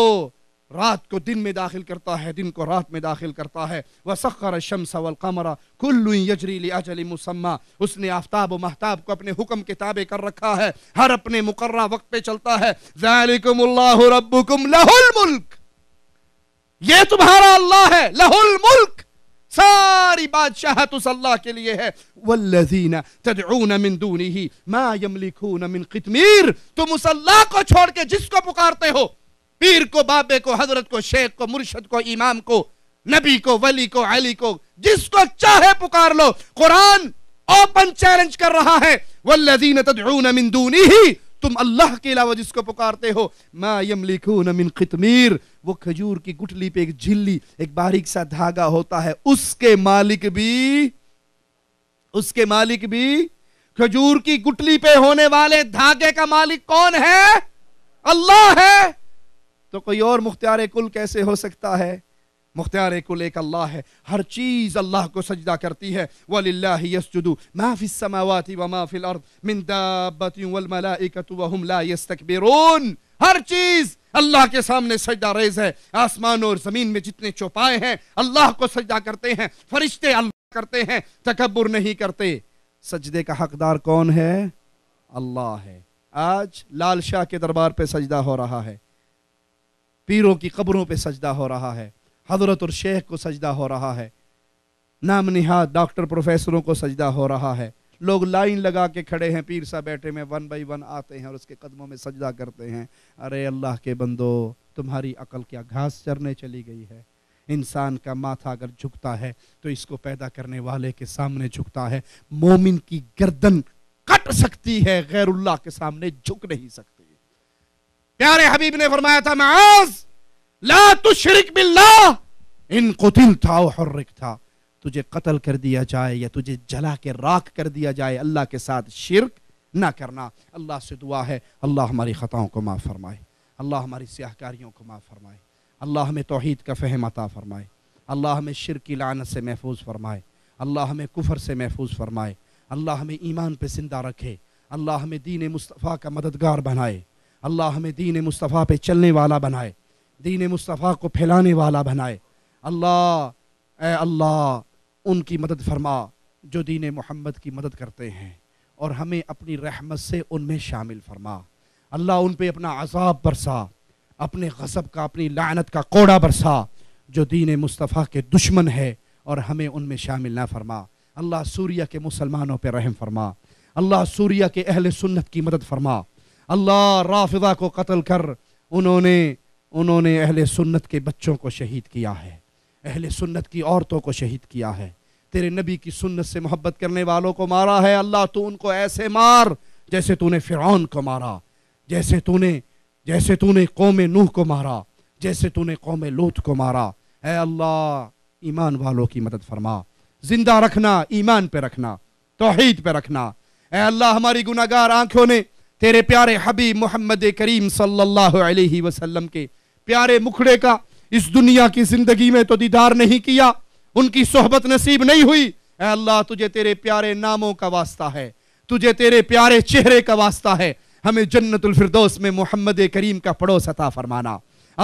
رات کو دن میں داخل کرتا ہے دن کو رات میں داخل کرتا ہے وَسَخَّرَ الشَّمْسَ وَالْقَمَرَ كُلُّنْ يَجْرِي لِعَجَلِ مُسَمَّا اس نے آفتاب و محتاب کو اپنے حکم کے تابع کر رکھا ہے ہر اپنے مقررہ وقت پہ چلتا ہے ذَلِكُمُ اللَّهُ رَبُّكُمْ لَهُ الْمُلْكِ یہ تمہارا اللہ ہے لَهُ الْمُلْكِ ساری بادشاہت اس اللہ کے لیے ہے والذین تدعون من دونہی ما یملکون من قتمیر تم اس اللہ کو چھوڑ کے جس کو پکارتے ہو پیر کو بابے کو حضرت کو شیخ کو مرشد کو امام کو نبی کو ولی کو علی کو جس کو چاہے پکار لو قرآن اوپن چیلنج کر رہا ہے والذین تدعون من من تم اللہ کے علاوہ جس کو پکارتے ہو ما یملکون وہ کھجور کی گٹلی پہ ایک جلی ایک باریک سا دھاگا ہوتا ہے اس کے مالک بھی اس کے مالک بھی کھجور کی گٹلی پہ ہونے والے دھاگے کا مالک کون ہے اللہ ہے تو کوئی اور مختار کل کیسے ہو سکتا ہے مختار کل ایک اللہ ہے ہر چیز اللہ کو سجدہ کرتی ہے وَلِلَّهِ يَسْجُدُ مَا فِي فِي السَّمَاوَاتِ وَمَا الْأَرْضِ مِن وَالْمَلَائِكَةُ وَهُمْ لَا يَسْتَكْبِرُونَ ہر چیز اللہ کے سامنے سجدہ ریز ہے آسمان اور زمین میں جتنے چوپائے ہیں اللہ کو سجدہ کرتے ہیں فرشتے اللہ کرتے ہیں تکبر نہیں کرتے سجدے کا حقدار کون ہے اللہ ہے آج لال شاہ کے دربار پہ سجدہ ہو رہا ہے پیروں کی قبروں پہ سجدہ ہو رہا ہے حضرت اور شیخ کو سجدہ ہو رہا ہے نام نہاد ڈاکٹر پروفیسروں کو سجدہ ہو رہا ہے لوگ لائن لگا کے کھڑے ہیں پیر سا بیٹھے میں ون بائی ون آتے ہیں اور اس کے قدموں میں سجدہ کرتے ہیں ارے اللہ کے بندو تمہاری عقل کیا گھاس چرنے چلی گئی ہے انسان کا ماتھا اگر جھکتا ہے تو اس کو پیدا کرنے والے کے سامنے جھکتا ہے مومن کی گردن کٹ سکتی ہے غیر اللہ کے سامنے جھک نہیں سکتی پیارے حبیب نے فرمایا تھا معاذ لا تشرک باللہ ان قتل تھا تجھے قتل کر دیا جائے یا تجھے جلا کے راک کر دیا جائے اللہ کے ساتھ شرک نہ کرنا اللہ سے دعا ہے اللہ ہماری خطاؤں کو معاف فرمائے اللہ ہماری سیاہ کاریوں کو معاف فرمائے اللہ ہمیں توحید کا فہم عطا فرمائے اللہ ہمیں شرک کی لعنت سے محفوظ فرمائے اللہ ہمیں کفر سے محفوظ فرمائے اللہ ہمیں ایمان پہ زندہ رکھے اللہ ہمیں دین مصطفیٰ کا مددگار بنائے اللہ ہمیں دین مصطفیٰ پہ چلنے والا بنائے دین مصطفیٰ کو پھیلانے والا بنائے اللہ اے اللہ ان کی مدد فرما جو دین محمد کی مدد کرتے ہیں اور ہمیں اپنی رحمت سے ان میں شامل فرما اللہ ان پہ اپنا عذاب برسا اپنے غصب کا اپنی لعنت کا کوڑا برسا جو دین مصطفیٰ کے دشمن ہے اور ہمیں ان میں شامل نہ فرما اللہ سوریہ کے مسلمانوں پہ رحم فرما اللہ سوریہ کے اہل سنت کی مدد فرما اللہ رافضہ کو قتل کر انہوں نے انہوں نے اہل سنت کے بچوں کو شہید کیا ہے اہل سنت کی عورتوں کو شہید کیا ہے تیرے نبی کی سنت سے محبت کرنے والوں کو مارا ہے اللہ تو ان کو ایسے مار جیسے تو نے فرعون کو مارا جیسے تو نے جیسے تو نے قوم نوح کو مارا جیسے تو نے قوم لوت کو مارا اے اللہ ایمان والوں کی مدد فرما زندہ رکھنا ایمان پہ رکھنا توحید پہ رکھنا اے اللہ ہماری گناہ گار آنکھوں نے تیرے پیارے حبیب محمد کریم صلی اللہ علیہ وسلم کے پیارے مکھڑے کا اس دنیا کی زندگی میں تو دیدار نہیں کیا ان کی صحبت نصیب نہیں ہوئی اے اللہ تجھے تیرے پیارے ناموں کا واسطہ ہے تجھے تیرے پیارے چہرے کا واسطہ ہے ہمیں جنت الفردوس میں محمد کریم کا پڑوس عطا فرمانا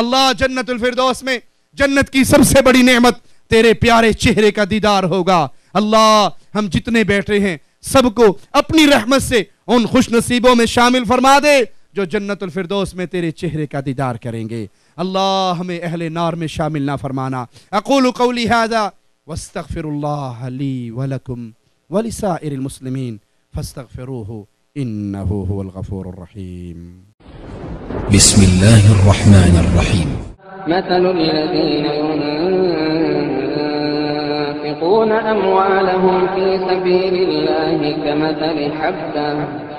اللہ جنت الفردوس میں جنت کی سب سے بڑی نعمت تیرے پیارے چہرے کا دیدار ہوگا اللہ ہم جتنے بیٹھے ہیں سب کو اپنی رحمت سے ان خوش نصیبوں میں شامل فرما دے جو جنت الفردوس میں تیرے چہرے کا دیدار کریں گے اللہ ہمیں اہل نار میں شامل نہ فرمانا اقول قولی هذا واستغفر اللہ لی ولکم ولسائر المسلمین فاستغفروہ انہو هو الغفور الرحیم بسم اللہ الرحمن الرحیم مثل الذین ینفر ينفقون أموالهم في سبيل الله كمثل حبة